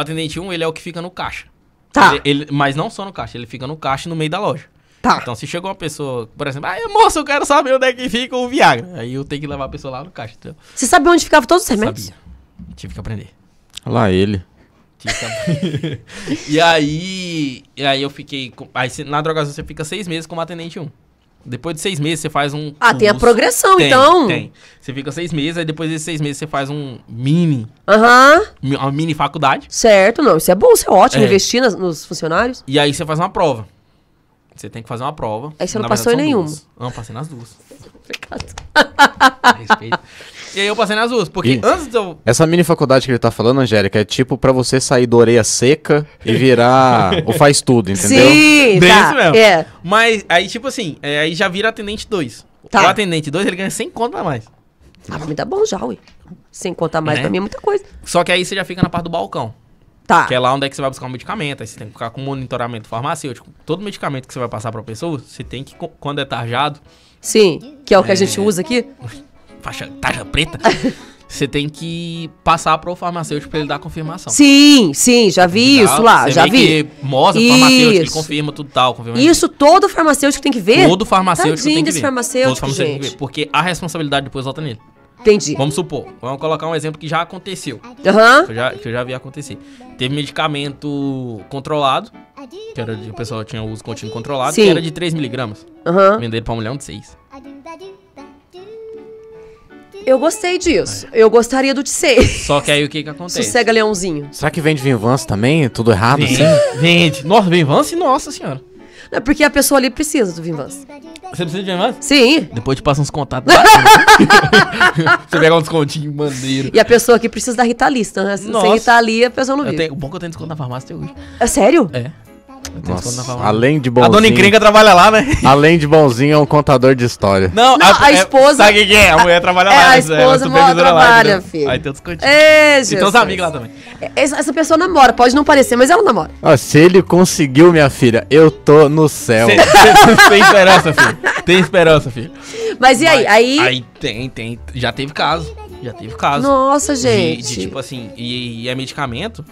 D: atendente 1, ele é o que fica no caixa. Tá. Ele, ele- mas não só no caixa, ele fica no caixa e no meio da loja. Tá. Então, se chegou uma pessoa, por exemplo, ah, moça, eu quero saber onde é que fica o Viagra. Aí eu tenho que levar a pessoa lá no caixa, entendeu?
A: Você sabia onde ficavam todos os remédios? Sabia.
D: Tive que aprender.
C: Olha lá ele. Tive que
D: aprender. e aí. E aí eu fiquei. com- Aí na drogação você fica seis meses como atendente 1. Depois de seis meses você faz um. Ah, curso. tem a progressão, tem, então. Tem. Você fica seis meses, aí depois desses seis meses você faz um mini. Aham. Uhum. Uma mini faculdade.
A: Certo, não. Isso é bom, isso é ótimo, é. investir nas, nos funcionários.
D: E aí você faz uma prova. Você tem que fazer uma prova. Aí você não Na passou em nenhuma. Não, passei nas duas. Obrigado. Respeito. E aí eu passei nas duas, porque e antes de eu...
C: Essa mini faculdade que ele tá falando, Angélica, é tipo pra você sair da orelha seca e virar o faz tudo, entendeu? Sim, Bem tá, isso mesmo. É.
D: Mas aí, tipo assim, é, aí já vira atendente 2. Tá. O atendente 2, ele ganha 100 conto a mais.
A: Ah, pra mim tá bom já, ui. 100 conto a mais né? pra mim é muita coisa.
D: Só que aí você já fica na parte do balcão. Tá. Que é lá onde é que você vai buscar o um medicamento. Aí você tem que ficar com monitoramento farmacêutico. Todo medicamento que você vai passar pra pessoa, você tem que, quando é tarjado...
A: Sim, que é o que é... a gente usa aqui
D: faixa, taxa preta, você tem que passar para o farmacêutico para ele dar a confirmação. Sim,
A: sim, já vi isso lá, já vi. mostra o farmacêutico, ele
D: confirma tudo tal. Confirma isso
A: todo farmacêutico tem que ver? Todo farmacêutico Tadinho tá tem que ver. farmacêutico, todo farmacêutico gente. Ver,
D: porque a responsabilidade depois volta nele. Entendi. Vamos supor, vamos colocar um exemplo que já aconteceu. Uhum. Que, eu já, que eu já vi acontecer. Teve medicamento controlado, que era de, o pessoal tinha uso contínuo controlado, Sim. que era de 3 miligramas. Uhum. Venderam pra mulher um de 6.
A: Eu gostei disso. Eu gostaria do de ser. Só que aí o que que acontece? Sossega leãozinho.
C: Será que vende vingança também? Tudo errado assim?
D: Vende. Nossa, vingança? Nossa senhora.
A: Não, é porque a pessoa ali precisa do vingança. Você precisa de vingança? Sim.
C: Depois te passa uns
D: contatos. você pega um descontinho maneiro.
A: E a pessoa aqui precisa da Ritalista, né? Nossa. Sem Ritalia, a pessoa não vive. Tenho,
D: o bom é que eu tenho desconto na farmácia até hoje. É
A: sério? É.
D: Nossa, além de bonzinho. A dona encrenca
C: trabalha lá, né? Além de bonzinho, é um contador de história. Não,
D: não a, a, é, é, esposa. É, sabe quem é? A mulher trabalha é, lá. A é,
A: esposa ela trabalha, lá, filho. Aí
D: tem outros cantinhos. E tem os amigos lá também.
A: Essa, pessoa namora, pode não parecer, mas ela namora.
C: se ele conseguiu, minha filha, eu tô no céu.
D: tem esperança, filho. Tem esperança, filho.
A: Mas e aí? Mas, aí... aí
D: tem, tem. Já teve caso. Já teve caso. Nossa, gente. De, de tipo assim, e, e é medicamento.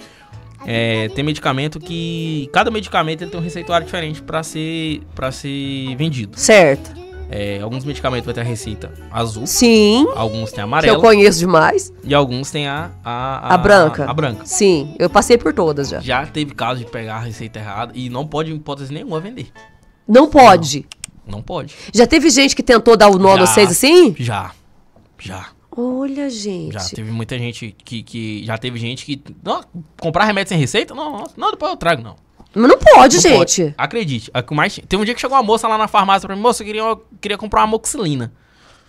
D: É, tem medicamento que. Cada medicamento tem um receituário diferente para ser, pra ser vendido. Certo. É, alguns medicamentos vão ter a receita azul. Sim. Alguns tem amarelo. Que eu conheço demais. E alguns tem a. A, a, a branca. A, a, branca.
A: Sim, eu passei por todas já.
D: Já teve caso de pegar a receita errada e não pode, em hipótese nenhuma, vender.
A: Não pode? Não, não pode. Já teve gente que tentou dar o nó já, no assim? Já. Já. Olha, gente. Já
D: teve muita gente que. que já teve gente que. Não, comprar remédio sem receita? Não, não, depois eu trago, não. Mas não pode, não gente. Pode. Acredite. A, mais, teve um dia que chegou uma moça lá na farmácia pra mim, moça, eu queria, eu queria comprar uma moxilina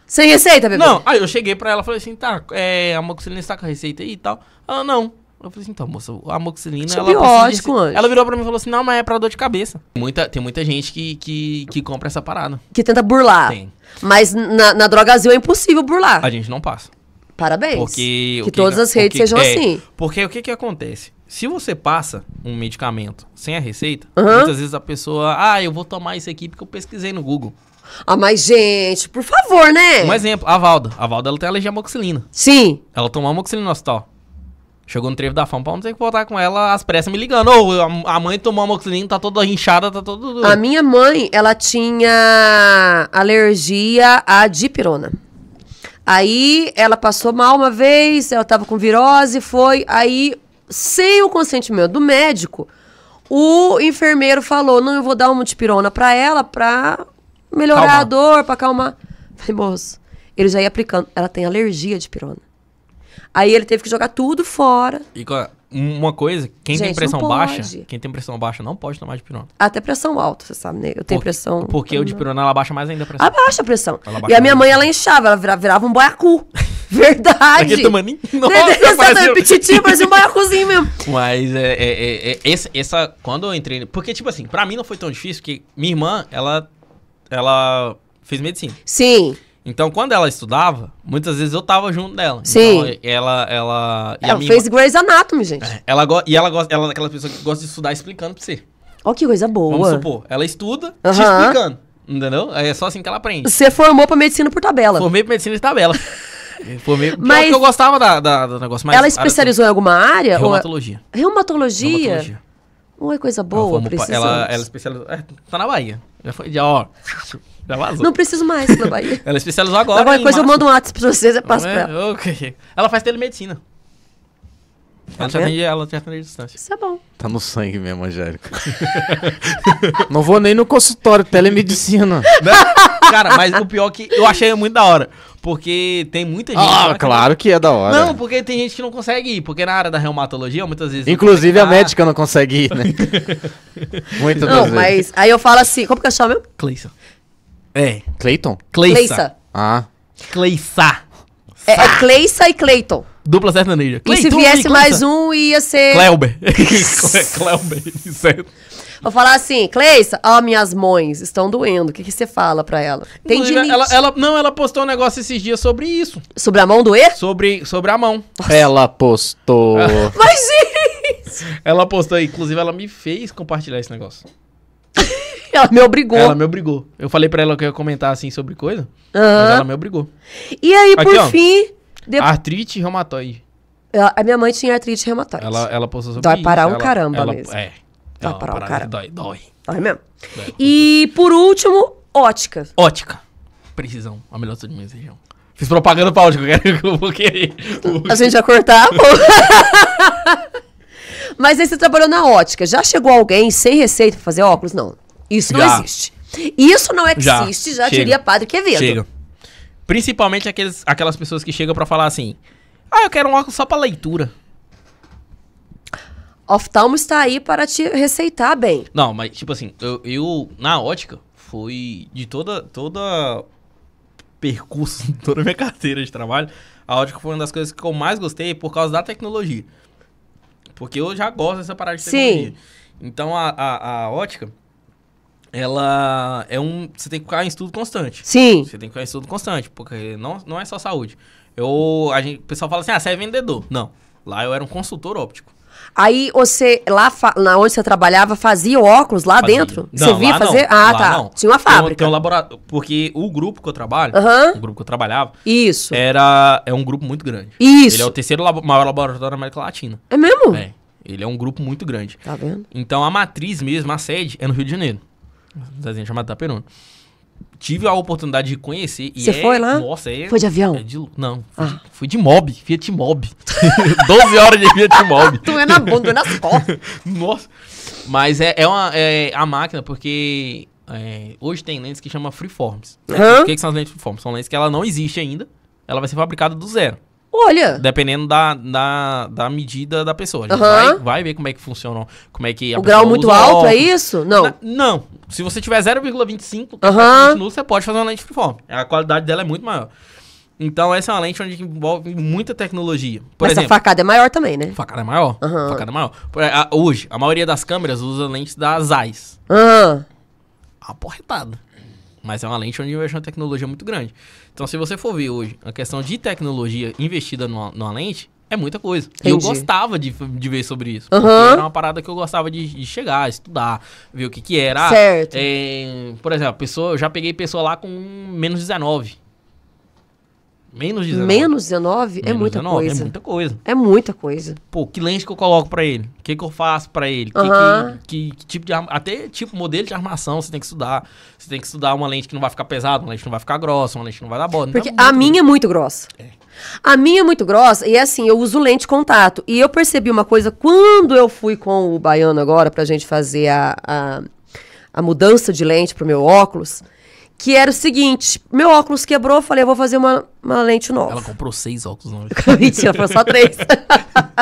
D: Sem receita, bebê? Não, aí eu cheguei pra ela e falei assim, tá, é, a moxilina está com a receita aí e tal. Ela, não. Eu falei assim, então, moça, a amoxicilina... É ela, precisa... ela virou pra mim e falou assim, não, mas é pra dor de cabeça. Muita, tem muita gente que, que, que compra essa parada.
A: Que tenta burlar. Tem. Mas na, na droga azul é impossível burlar. A gente
D: não passa. Parabéns. Porque... Que, que todas as redes sejam é, assim. Porque o que que acontece? Se você passa um medicamento sem a receita, uhum. muitas vezes a pessoa, ah, eu vou tomar isso aqui porque eu pesquisei no Google.
A: Ah, mas gente, por favor,
D: né? Um exemplo, a Valda. A Valda, ela tem alergia à amoxilina. Sim. Ela tomou amoxilina no hospital. Chegou no trevo da fama, vamos não ter que voltar com ela às pressas me ligando. Ô, a mãe tomou amoxilina, tá toda inchada, tá todo. A
A: minha mãe, ela tinha alergia à dipirona. Aí ela passou mal uma vez, ela tava com virose, foi. Aí, sem o consentimento do médico, o enfermeiro falou: Não, eu vou dar uma dipirona pra ela pra melhorar a dor, pra acalmar. Falei, moço, ele já ia aplicando. Ela tem alergia à dipirona Aí ele teve que jogar tudo fora.
D: E é? uma coisa, quem Gente, tem pressão baixa, quem tem pressão baixa não pode tomar dipirona.
A: Até pressão alta, você sabe, né? Eu tenho porque, pressão. Porque o
D: dipirona ela baixa mais ainda a pressão. Abaixa a pressão. e a minha
A: mãe ela inchava, ela virava, virava um boiacu. Verdade. Aquele tamanho Nossa, Exatamente, parecia...
D: É um... um baiacuzinho mesmo. Mas é, é, é, é essa, essa, quando eu entrei, porque tipo assim, para mim não foi tão difícil, porque minha irmã, ela ela fez medicina. Sim. Então, quando ela estudava, muitas vezes eu tava junto dela. Então, Sim. Então, ela, ela... Ela fez irmã,
A: Grey's Anatomy, gente. É,
D: ela go, e ela gosta, ela é aquela pessoa que gosta de estudar explicando pra você.
A: Ó oh, que coisa boa. Vamos supor,
D: ela estuda uhum. te explicando, entendeu? É só assim que ela aprende. Você
A: formou pra medicina por tabela. Formei
D: pra medicina de tabela. Formei, mas... que eu gostava da, da, do negócio. mais. ela especializou
A: área, em alguma área? Reumatologia. Ou... É reumatologia? Reumatologia. Ou é coisa boa, ela precisamos. Ela, ela
D: é especializou... É, tá na Bahia. Já foi, já, ó... Já vazou. Não preciso mais na Bahia. ela especializou tá agora. Agora coisa eu mando um WhatsApp pra vocês, eu passo é, pra ela. Ok. Ela faz telemedicina. Ela já vende ela distância. Isso é bom.
C: Tá no sangue mesmo, Angélica. não vou nem no consultório, telemedicina. Não,
D: cara, mas o pior é que
C: eu achei muito da hora. Porque tem muita gente. Ah, claro que... que... é da hora. Não,
D: porque tem gente que não consegue ir. Porque na área da reumatologia, muitas vezes. Inclusive
C: a médica não consegue ir, né? muitas não, vezes. mas
D: aí eu falo assim: como que eu chamo meu?
C: Cleissa. É. Cleiton? É. Cleissa. Cleissa. Ah.
D: Cleissa.
A: É, é Cleissa e Cleiton.
D: Dupla sertaneja. e se viesse mais
A: um, ia ser. Cleuber.
D: Cle- certo
A: Vou falar assim, Cleissa, ó, minhas mães estão doendo. O que, que você fala pra ela? Tem
D: ela, ela- Não, ela postou um negócio esses dias sobre isso. Sobre a mão doer? Sobre, sobre a mão.
C: Ela postou.
D: Mas,
A: gente!
D: Ela postou, inclusive, ela me fez compartilhar esse negócio. Ela me obrigou. Ela me obrigou. Eu falei pra ela que eu ia comentar assim sobre coisa,
A: mas ela me obrigou. E aí, Aqui, por ó. fim,
D: de... Artrite reumatoide.
A: Ela, a minha mãe tinha artrite reumatoide. Ela, ela postou sobre Dói isso. parar um ela, caramba ela, mesmo. É. Dói ela parar um caramba. Dói, dói. Dói mesmo. Dói. E por último, ótica. Ótica.
D: Precisão. A melhor de minha região. Fiz propaganda pra ótica, eu vou querer. A gente já cortava.
A: Mas aí você trabalhou na ótica. Já chegou alguém sem receita pra fazer óculos? Não. Isso já. não
D: existe. Isso não existe, já, já diria Padre Quevedo. Chega. Principalmente aqueles, aquelas pessoas que chegam para falar assim: Ah, eu quero um óculos só pra leitura.
A: Oftalmo está aí para te receitar bem.
D: Não, mas tipo assim, eu, eu na ótica, foi de toda toda percurso, toda minha carteira de trabalho, a ótica foi uma das coisas que eu mais gostei por causa da tecnologia. Porque eu já gosto dessa parada de tecnologia. Sim. Então a, a, a ótica ela é um. Você tem que ficar em estudo constante. Sim. Você tem que ficar em estudo constante, porque não, não é só saúde. Eu, a gente, o pessoal fala assim, ah, você é vendedor. Não. Lá eu era um consultor óptico.
A: Aí você, lá na onde você trabalhava, fazia óculos lá fazia. dentro? Não, você via fazer? Não. Ah, lá tá. Não. Tinha uma fábrica.
D: Tem um, um laboratório. Porque o grupo que eu trabalho, uhum. o grupo que eu trabalhava, isso. Era, é um grupo muito grande. Isso. Ele é o terceiro labo maior laboratório da América Latina. É mesmo? É. Ele é um grupo muito grande. Tá vendo? Então a matriz mesmo, a sede, é no Rio de Janeiro. Cidadezinha chamada Itaperuna. Tive a oportunidade de conhecer. Você é, foi lá? Nossa, é. Foi de avião? É de, não, fui, ah. de, fui, de, mob, Fiat Mob. 12 horas de Fiat Mob. tu é na bunda, é nas costas. nossa. Mas é, é, uma, é a máquina, porque é, hoje tem lentes que chama Freeforms. Né? O que, que são as lentes Freeforms? São lentes que ela não existe ainda. Ela vai ser fabricada do zero. Olha. Dependendo da, da, da medida da pessoa. A gente uhum. vai, vai ver como é que funciona, como é que O grau muito alto é óculos. é isso? Não. Na, não. Se você tiver 0,25 uhum. Tá você pode fazer uma lente freeform. A qualidade dela é muito maior. Então essa é uma lente onde envolve muita tecnologia. Por Mas exemplo, a
A: facada é maior também, né? Facada é maior. Uhum. Facada é
D: maior. Hoje, a maioria das câmeras usa lentes da ZEISS. Uhum. Aporretada. Mas é uma lente onde investe uma tecnologia muito grande. Então, se você for ver hoje a questão de tecnologia investida numa, numa lente, é muita coisa. Entendi. Eu gostava de, de ver sobre isso. Uhum. Era uma parada que eu gostava de, de, chegar, estudar, ver o que que era. Certo. É, por exemplo, pessoa, eu já peguei pessoa lá com menos 19. Menos 19. Menos 19 é Menos muita 19, é coisa. É muita
A: coisa. É muita coisa.
D: Pô, que lente que eu coloco para ele? O que, que eu faço para ele? Que, que, que, que, tipo de até tipo modelo de armação você tem que estudar. Você tem que estudar uma lente que não vai ficar pesada, uma lente que não vai ficar grossa, uma lente que não vai dar bola. Porque tá a minha
A: é muito grossa. É. A minha é muito grossa e assim, eu uso lente contato. E eu percebi uma coisa quando eu fui com o baiano agora pra gente fazer a, a, a mudança de lente pro meu óculos que era o seguinte: meu óculos quebrou, falei, eu vou fazer uma, uma lente nova. Ela
D: comprou seis óculos novos. Mentira, foi só três.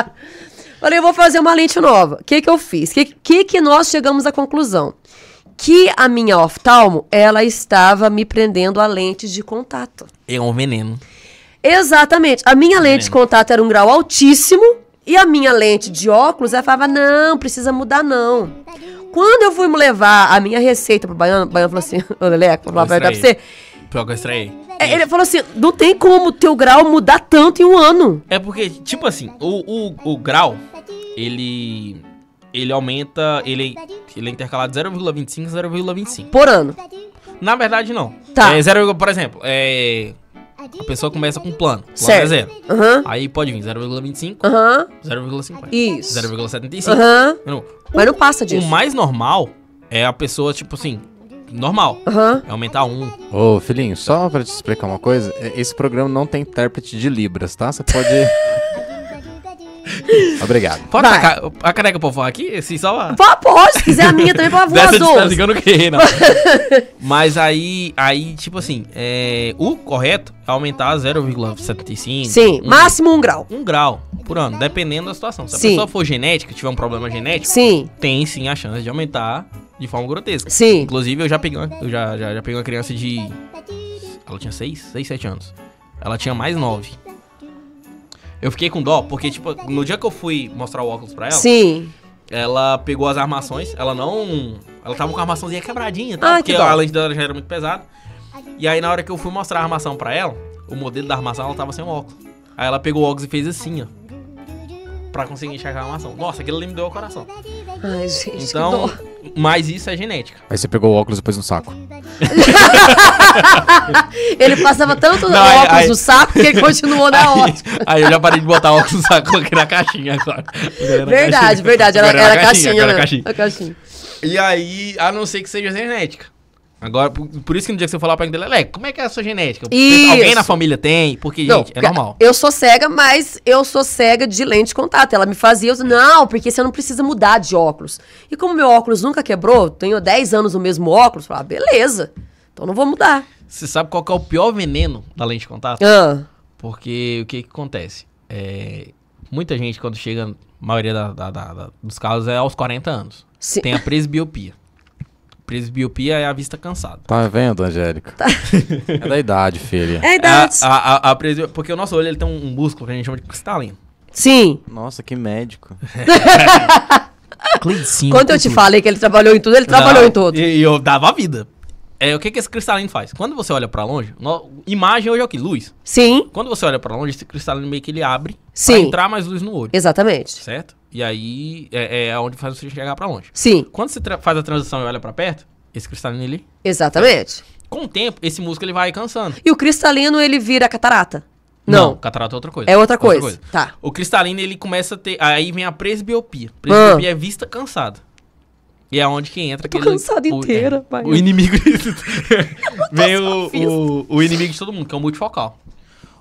A: falei, eu vou fazer uma lente nova. O que, que eu fiz? O que, que, que nós chegamos à conclusão? Que a minha oftalmo, ela estava me prendendo a lentes de contato.
D: É um veneno.
A: Exatamente. A minha é um lente veneno. de contato era um grau altíssimo, e a minha lente de óculos, ela falava, não, precisa mudar não. Quando eu fui levar a minha receita pro baiano, o baiano falou assim: Ô, Leleco,
D: vou falar pra, pra você. Pior que eu estranhei. É, ele falou
A: assim: não tem como o teu grau mudar tanto em um ano.
D: É porque, tipo assim, o, o, o grau, ele. Ele aumenta. Ele, ele é intercalado 0,25 0,25. Por ano. Na verdade, não. Tá. É, zero, por exemplo, é, a pessoa começa com um plano. plano certo. É zero. Uhum. Aí pode vir 0,25, uhum. 0,50. Isso. 0,75. Uhum. Mas não passa disso. O mais normal é a pessoa, tipo assim, normal. Uhum. É aumentar um.
C: Ô, filhinho, só pra te explicar uma coisa, é, esse programa não tem intérprete de Libras, tá? Você pode. Obrigado. Pode Vai. tacar
D: a caneca pra voar aqui? Assim, só a... Pô,
A: pode, se quiser a minha também pra voar
C: Dessa distância que eu não queria, não. Mas
D: aí, aí tipo assim, é, o correto é aumentar 0,75. Sim, um, máximo um grau. um grau por ano, dependendo da situação. Se sim. a pessoa for genética, tiver um problema genético, sim. tem sim a chance de aumentar de forma grotesca. Sim. Inclusive, eu já peguei uma, eu já, já, já peguei uma criança de... Ela tinha 6, 6, 7 anos. Ela tinha mais 9. Eu fiquei com dó, porque, tipo, no dia que eu fui mostrar o óculos pra ela. Sim. Ela pegou as armações, ela não. Ela tava com a armaçãozinha quebradinha, tá? Ah, porque que dó. a lente dela já era muito pesada. E aí, na hora que eu fui mostrar a armação pra ela, o modelo da armação, ela tava sem o óculos. Aí ela pegou o óculos e fez assim, ó para conseguir enxergar a maçã. Nossa, aquilo ali me deu o coração. Ai, gente, Então, mas isso é genética.
C: Aí você pegou o óculos depois no saco.
A: ele passava tanto Não, óculos aí- no saco que ele continuou na hora.
D: ótica. aí eu já parei de botar óculos no saco aqui na caixinha agora. era Verdade, caixinha. verdade. Era, era caixinha, era né? caixinha. A caixinha. E aí, a não ser que seja genética. Agora, por, por, isso que no dia que você falar pra dele, Leleco, como é que é a sua genética? Isso. Alguém na família tem? Porque, não, gente, é normal.
A: Eu sou cega, mas eu sou cega de lente de contato. Ela me fazia, eu, não, porque você não precisa mudar de óculos. E como meu óculos nunca quebrou, tenho 10 anos o mesmo óculos, falava, beleza, então não vou mudar.
D: Você sabe qual é o pior veneno da lente de contato? Ah. Porque o que, que acontece? É, muita gente, quando chega, a maioria da, da, da, dos casos é aos 40 anos, Sim. tem a presbiopia. Presbiopia é a vista cansada. Tá
C: vendo, Angélica? Tá. É da idade, filha. É idade. É, a, a, a, presbi... Porque o nosso olho ele tem um, músculo que a gente chama de cristalino. Sim. Nossa, que médico.
D: Cleicinho.
A: Quando eu te falei que ele trabalhou em tudo, ele trabalhou Não, em
D: tudo. E, e eu dava a vida. É, o que, que esse cristalino faz? Quando você olha para longe, no, imagem hoje é o que? Luz. Sim. Quando você olha para longe, esse cristalino meio que ele abre Sim. pra entrar mais luz
A: no olho. Exatamente.
D: Certo? E aí é, é onde faz você chegar para longe. Sim. Quando você faz a transição e olha para perto, esse cristalino ali.
A: Exatamente.
D: É. Com o tempo, esse músculo ele vai cansando.
A: E o cristalino ele vira catarata.
D: Não. Não, catarata é outra coisa. É outra, outra coisa. Tá. O cristalino ele começa a ter. Aí vem a presbiopia. Ah. Presbiopia ah. é vista cansada. E é onde que entra aquele. cansada o, é, inteira, é, pai. O inimigo.
C: vem o, o, o inimigo de todo mundo, que é o multifocal.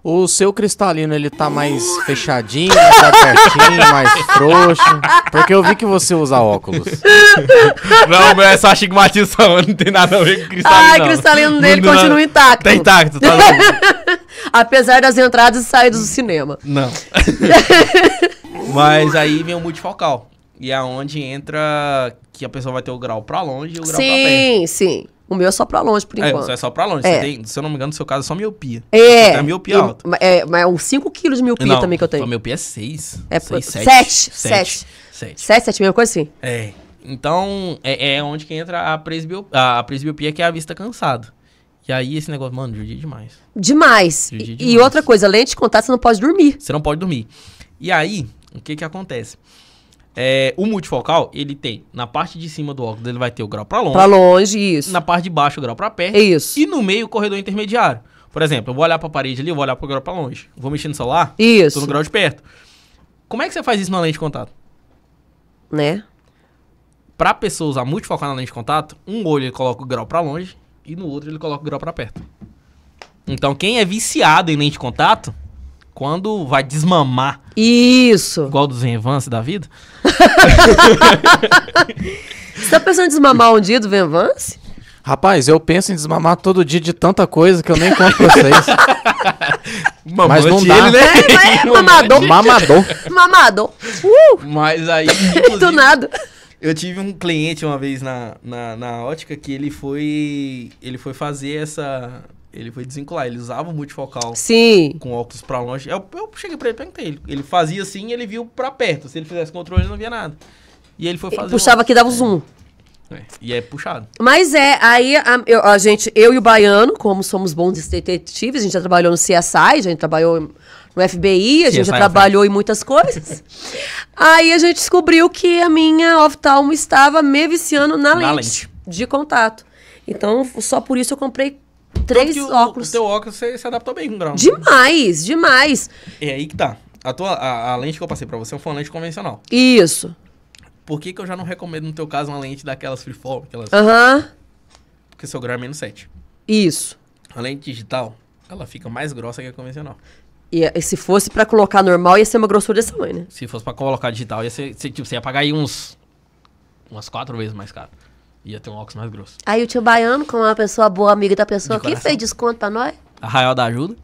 C: O seu cristalino, ele tá mais fechadinho, mais apertinho, mais frouxo. Porque eu vi que você usa óculos. Não, meu é só astigmatização, não tem nada a ver com cristalino. Ah, o cristalino dele não, continua não. intacto. Tá intacto, tá
A: Apesar das entradas e saídas do cinema. Não.
D: Mas aí vem o multifocal. E é onde entra que a pessoa vai ter o grau pra longe e o grau sim, pra perto.
A: Sim, sim. O meu é só pra longe,
D: por é, enquanto. É, é só pra longe. É. Tem, se eu não me engano, no seu caso é só miopia. É. É miopia alta.
A: É, mas é uns 5
D: quilos de miopia não, também que eu tenho. A miopia é 6. É 6, 7. 7. 7. 7,
A: 7, mesma coisa assim?
D: É. Então, é, é onde que entra a presbiopia, a presbiopia, que é a vista cansada. E aí, esse negócio, mano, judia demais.
A: Demais. Judia demais. E outra coisa, além de contar, você não
D: pode dormir. Você não pode dormir. E aí, o que que acontece? É, o multifocal, ele tem na parte de cima do óculos, ele vai ter o grau para longe. Para longe, isso. Na parte de baixo, o grau para perto. Isso. E no meio, o corredor intermediário. Por exemplo, eu vou olhar para a parede ali, eu vou olhar para o grau para longe. Vou mexer no celular? Isso. Tô no grau de perto. Como é que você faz isso na lente de contato? Né? Para pessoa usar multifocal na lente de contato, um olho ele coloca o grau para longe e no outro ele coloca o grau para perto. Então, quem é viciado em lente de contato, quando vai desmamar. Isso. Igual dos Venvance da vida. Você tá pensando em desmamar um dia do Venvance?
C: Rapaz, eu penso em desmamar todo dia de tanta coisa que eu nem conto pra vocês.
A: Mas não dá. Ele, né? é, é mamador. Mamador. Mamador.
D: Uh! Mas aí. Do nada. Eu tive um cliente uma vez na, na, na ótica que ele foi. Ele foi fazer essa ele foi desencolar Ele usava multifocal Sim. com óculos para longe. Eu, eu, cheguei pra ele perguntei. Ele, ele fazia assim ele viu para perto. Se ele fizesse controle, ele não via nada. E ele foi fazer. Ele puxava que dava o zoom. É, e é puxado.
A: Mas é, aí a, eu, a, gente, eu e o Baiano, como somos bons detetives, a gente já trabalhou no CSI, a gente trabalhou no FBI, a gente CSI já trabalhou em muitas coisas. aí a gente descobriu que a minha oftalmo estava me viciando na, na lente, lente, de contato. Então, só por isso eu comprei três o, óculos.
D: O, teu óculos você se adaptou bem com o grau.
A: Demais, demais.
D: É aí que tá. A, tua, a, a lente que eu passei para você foi é uma lente convencional.
A: Isso.
D: Por que, que eu já não recomendo, no teu caso, uma lente daquelas freeform? Aquelas... Aham. Uhum. Porque seu grau é menos 7. Isso. A lente digital, ela fica mais grossa que a convencional.
A: E, eh, e se fosse para colocar normal, ia ser uma grossura dessa mãe, né?
D: Se fosse para colocar digital, ia ser, se, tipo, você ia pagar aí uns. umas quatro vezes mais caro. Ia ter um óculos mais grosso.
A: Aí o tio Baiano, como é uma pessoa boa, amiga da pessoa, que quem fez desconto pra nós?
D: Arraial da Ajuda.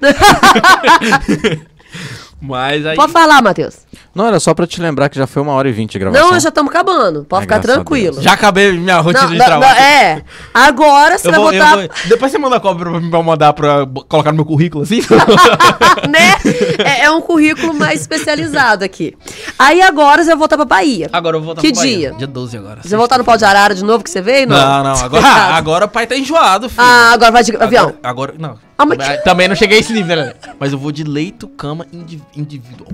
D: Mas aí. Pode falar, Matheus.
C: Não, era só pra te lembrar que já foi uma hora e vinte a gravação. Não, já
A: estamos acabando. Pode é, ficar tranquilo. Já
C: acabei minha rotina não, de não, trabalho. Não, é.
A: Agora você eu vai vou, botar. Vou...
D: Depois você manda a cobra pra me mandar pra colocar no meu currículo, assim?
A: né? É, é, um currículo mais especializado aqui. Aí agora você vai voltar pra Bahia. Agora eu vou voltar que pra Bahia. Que dia? Dia 12 agora. Você vai voltar no pau de arara de novo que você veio? Não, não. não agora, agora
D: o pai tá enjoado, filho. Ah, agora vai de agora, avião. Agora, não. Ah, mas... Também não cheguei a esse nível, né? Mas eu vou de leito, cama indiv individual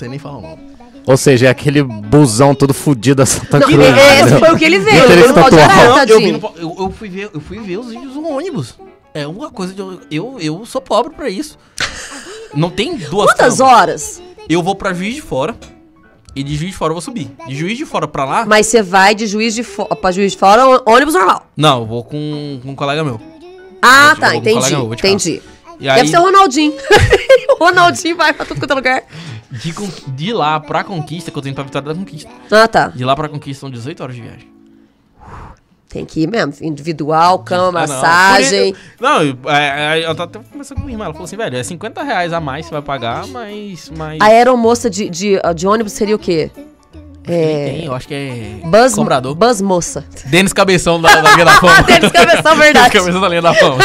D: sei nem falar o nome.
C: Ou seja, é aquele busão todo fudido da Santa não, Cruz. É, foi o que ele veio. Ele não pode parar, eu,
D: eu, fui ver, eu fui ver os vídeos do ônibus. É uma coisa de. Eu, eu sou pobre pra isso. não tem duas Quantas formas. horas? Eu vou pra Juiz de Fora. E de Juiz de Fora eu vou subir. De Juiz de Fora pra lá.
A: Mas você vai de Juiz de Fora pra Juiz de Fora ônibus normal?
D: Não, eu vou com, com um colega meu.
A: Ah, eu tá, entendi. Meu, entendi. Aí... Deve ser o Ronaldinho. o Ronaldinho vai pra tudo quanto é lugar.
D: De, con... de lá pra conquista, que eu tô indo pra vitória da conquista. Ah, tá. De lá pra conquista são 18 horas de viagem.
A: Tem que ir mesmo. Individual, ah, cama, ah, não. massagem.
D: Não, eu, eu, é, é, eu tava conversando com minha irmã. Ela falou assim, velho, é 50 reais a mais que você vai pagar, mas. mas... A
A: aeromoça de, de, de ônibus seria o quê? É... Tem,
D: eu acho que é. Buzz, Cobrador. Buzz Moça. Denis Cabeção da, da Linha da Fama. Denis Cabeção, verdade. Denis Cabeção da Linha da Fama.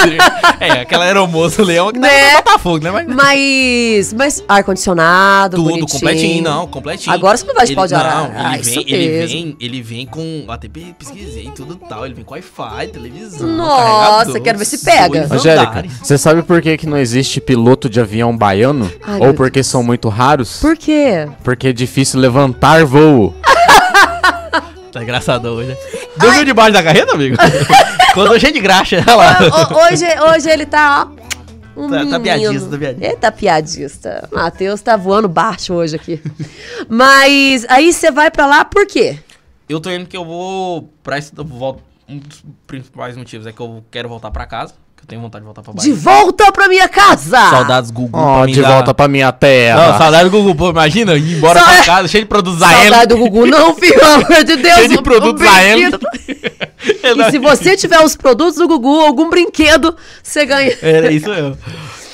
D: é, aquela aeromoça leão que é né? tá Botafogo, né? Mas, mas,
A: mas ar-condicionado, Tudo bonitinho. completinho, não, completinho. Agora você não vai de pau de arara. Não, ele, ah, vem,
D: ele, vem, ele vem com. Até pesquisei tudo tal. Ele vem com Wi-Fi, televisão. Nossa,
A: quero ver se pega.
D: Angélica,
C: você sabe por que, que não existe piloto de avião baiano? Ai, Ou porque Deus. são muito raros? Por quê? Porque é difícil levantar voo.
D: tá engraçado hoje. Né?
C: Dormiu Ai. debaixo da carreta, amigo? Quando cheio é de graxa,
D: olha lá. hoje,
A: hoje ele tá, ó.
B: Um
D: tá, tá piadista, tá piadista.
A: tá piadista. Matheus tá voando baixo hoje aqui. Mas aí você vai pra lá por quê?
D: Eu tô indo que eu vou pra isso. Um dos principais motivos é que eu quero voltar pra casa. Eu tenho vontade de voltar pra Bahia. De
A: volta pra minha casa! Saudades
D: Gugu oh, pra minha... de volta
C: pra minha terra. Não, saudades
D: do Gugu. Pô, imagina,
C: ir embora Sa... pra
D: casa, cheio de produtos Saudade Saudades do Gugu. Não, filho, pelo
A: amor de Deus. Cheio de produtos um Zaello. É e se você tiver os produtos do Gugu, algum brinquedo, você ganha. Era isso
D: eu.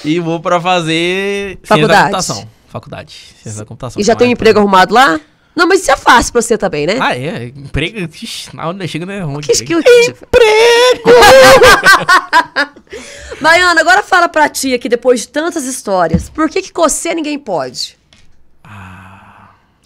D: E vou pra fazer... Faculdade. Faculdade. Faculdade. E já tem é um
A: emprego arrumado lá? Não, mas isso é fácil pra você também, né? Ah,
D: é. Emprego. na hora chega não é ruim. Que esquilo.
A: Emprego! Maiana, agora fala pra ti aqui, depois de tantas histórias. Por que que cocer ninguém pode?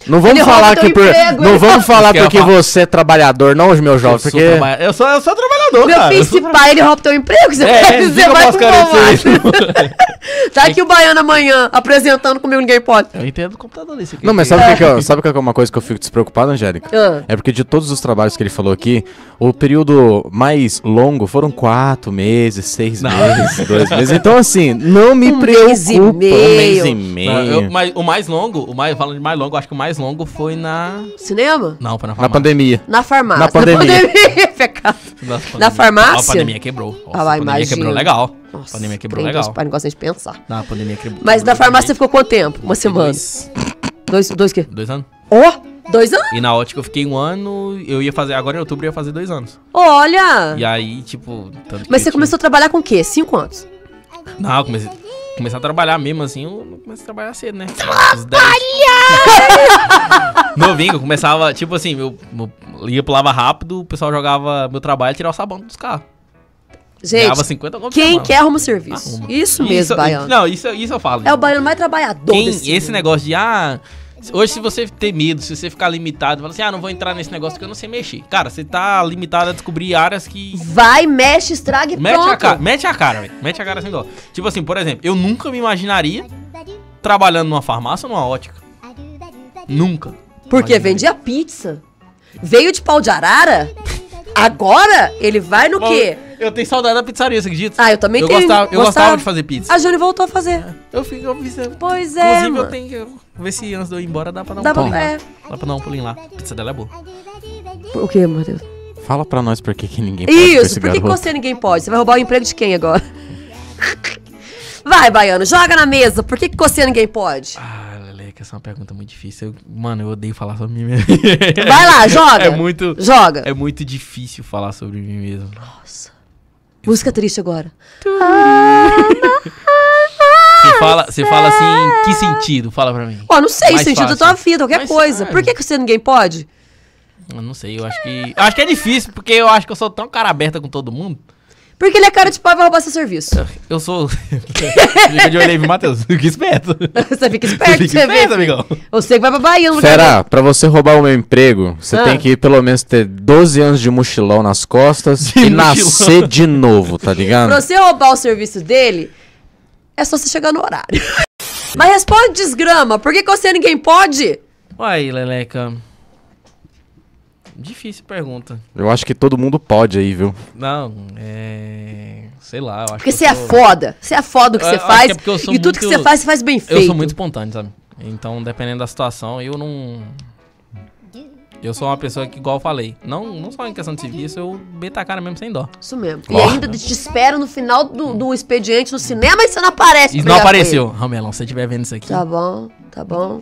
C: Não vamos ele falar que por, emprego, não vamos falar porque falar. você é trabalhador, não os meus jovens, eu porque sou traba... eu sou eu
A: sou trabalhador, Meu cara. Meu filho, se pai, ele rouba teu emprego, você, é, vai, você vai pro Tá aqui o baiano amanhã apresentando comigo ninguém pode. Eu entendo o computador desse aqui. Não, mas sabe é. que, que eu, sabe
C: que é uma coisa que eu fico despreocupado, Angélica? Ah. É porque de todos os trabalhos que ele falou aqui, o período mais longo foram quatro meses, seis não. meses, dois meses. Então assim, não me um preocupa. Mês e meio. Um mês e
D: meio. Não, eu, mas o mais longo, o mais falando de mais longo, acho que o mais mais longo foi na. Cinema? Não, foi na farmácia.
C: Na pandemia. Na farmácia. Na pandemia. Na
D: pandemia, Na, na farmácia? a pandemia quebrou. Nossa, ah, a pandemia quebrou legal. Nossa, a pandemia quebrou legal. para não gosta de pensar. na pandemia quebrou. Mas na
A: farmácia você ficou quanto tempo? Uma semana. Dois. Dois, dois quê? Dois anos. Ó! Oh! Dois anos?
D: E na ótica eu fiquei um ano, eu ia fazer, agora em outubro eu ia fazer dois anos. Olha! E aí, tipo... Mas você tinha...
A: começou a trabalhar com o quê? Cinco anos?
D: Não, comecei começar a trabalhar mesmo, assim, eu começo a trabalhar cedo, né? Trabalhar! Novinho, eu começava, tipo assim, eu, eu ia pulava rápido, o pessoal jogava meu trabalho e tirava o sabão dos carros. Gente, quem quer arruma serviço. Arruma. Isso mesmo, isso, baiano. Não, isso, isso eu falo. É gente. o
A: baiano mais trabalhador quem, Esse mundo.
D: negócio de, ah... Hoje, se você ter medo, se você ficar limitado, fala assim, ah, não vou entrar nesse negócio que eu não sei mexer. Cara, você tá limitado a descobrir áreas que.
A: Vai, mexe, estraga e mete pronto. A cara,
D: mete a cara, velho. Mete a cara assim ó. Tipo assim, por exemplo, eu nunca me imaginaria trabalhando numa farmácia ou numa ótica. Nunca. Porque
A: vendia pizza. Veio de pau de arara? Agora, ele vai no Bom, quê?
C: Eu tenho saudade
D: da pizzaria, você acredita? Ah, eu também eu tenho. Gostava, eu gostava, gostava de fazer pizza. A
A: Júlia voltou a fazer. É,
D: eu fico observando.
A: Pois é. Inclusive, mano. eu tenho
D: que. Ver se antes de eu ir embora dá pra dar um dá pulinho. Pra, é. Dá pra dar um pulinho lá. A pizza dela é boa.
C: O meu Matheus? Fala pra nós por que, que ninguém pode. Isso, por que, você
A: ninguém pode? Você vai roubar o emprego de quem agora? Vai, Baiano, joga na mesa. Por que, que você ninguém pode? Ah
D: que essa é uma pergunta muito difícil. Eu, mano, eu odeio falar sobre mim mesmo. Vai lá, joga. É muito. Joga. É muito difícil falar sobre mim mesmo. Nossa.
A: Eu Música sou... triste agora. Ah,
D: você fala, você fala assim, em que sentido? Fala pra mim. Ó, não sei, Mais sentido fácil. da
A: tua vida, qualquer coisa. Por que, que você ninguém pode?
D: Eu não sei, eu acho que. Eu acho que é difícil, porque eu acho que eu sou tão cara aberta com todo mundo.
A: Porque ele é cara de pau e vai roubar seu serviço.
D: Eu sou. Fica de olhei pro Matheus. Fica esperto.
C: você fica esperto, você fica esperto, amigão.
A: Você que vai pra Bahia, não Será?
C: Pra você roubar o meu emprego, você ah. tem que pelo menos ter 12 anos de mochilão nas costas de e mochilão. nascer de novo, tá ligado? pra
A: você roubar o serviço dele, é só você chegar no horário. Mas responde desgrama, por que, que você ninguém pode?
D: Uai, Leleca. Difícil pergunta.
C: Eu acho que todo mundo pode aí, viu?
D: Não, é. Sei lá. Eu acho porque você é foda. Você é foda o que você faz. Que é e tudo que você faz, você faz bem feito. Eu sou muito espontâneo, sabe? Então, dependendo da situação, eu não. Eu sou uma pessoa que, igual eu falei, não, não só em questão de serviço, eu beta a cara mesmo sem dó. Isso mesmo. E ainda te
A: espero no final do, do expediente no cinema e você não aparece. E não apareceu.
D: Ramelão, se você estiver vendo isso aqui. Tá
A: bom, tá bom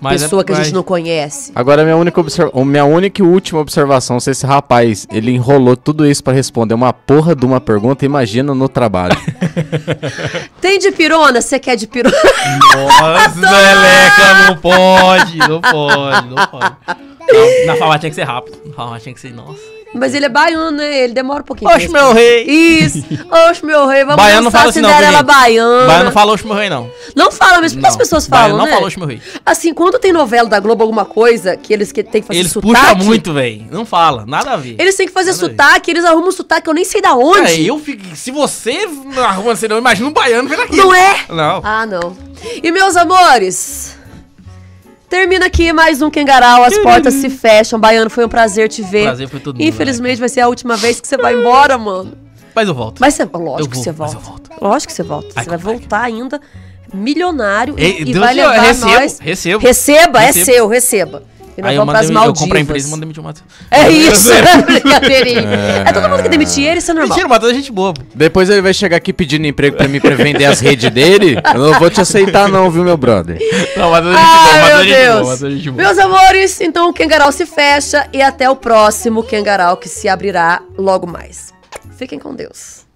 D: mas é pessoa é, que a gente mas... não
A: conhece.
C: Agora, minha única, minha única e última observação: se esse rapaz ele enrolou tudo isso para responder uma porra de uma pergunta, imagina no trabalho.
A: Tem de pirona? Você quer de pirona?
C: Nossa, Eleca, não pode, não pode, não pode. Na, na fala
D: tinha que ser rápido. Na fala tinha que ser, nossa.
A: Mas ele é baiano, né? Ele demora um pouquinho. Oxe, meu rei! Isso! Oxe, meu rei! Vamos baiano não fala assim, não, Cinderela baiana. Baiano não fala oxe, meu rei, não. Não fala, mas as pessoas falam, baiano né? não fala oxe, meu rei. Assim, quando tem novela da Globo alguma coisa que eles que tem que fazer eles sotaque... Eles puxam muito,
D: velho. Não fala, nada a ver. Eles têm que fazer nada
A: sotaque, eles arrumam sotaque, eu nem sei da onde. É, eu
D: fico... Se você arruma, você não imagina um baiano vendo aqui. Não é? Não.
A: Ah, não. E meus amores... Termina aqui mais um Kengarau, as portas se fecham. Baiano, foi um prazer te ver.
D: Prazer foi todo Infelizmente
A: né? vai ser a última vez que você vai embora, mano. Mas eu volto. Mas você, lógico vou, que você volta. Lógico que você volta. você vai voltar ainda milionário e, e vai levar recebo, nós... Recebo. Receba, é seu, receba. Aí eu, mandei, eu comprei a empresa e
D: mandei demitir o
C: Matheus. É isso, é né,
A: brincadeirinha. É... é todo mundo que demitir ele, isso é normal. Mentira, o Matheus é gente bobo.
C: Depois ele vai chegar aqui pedindo emprego pra mim pra vender as redes dele. Eu não vou te aceitar não, viu, meu brother? Não, é Matheus é gente boa, Matheus é gente gente boa.
A: Meus amores, então o Kengaral se fecha e até o próximo Kengaral que se abrirá logo mais. Fiquem com Deus.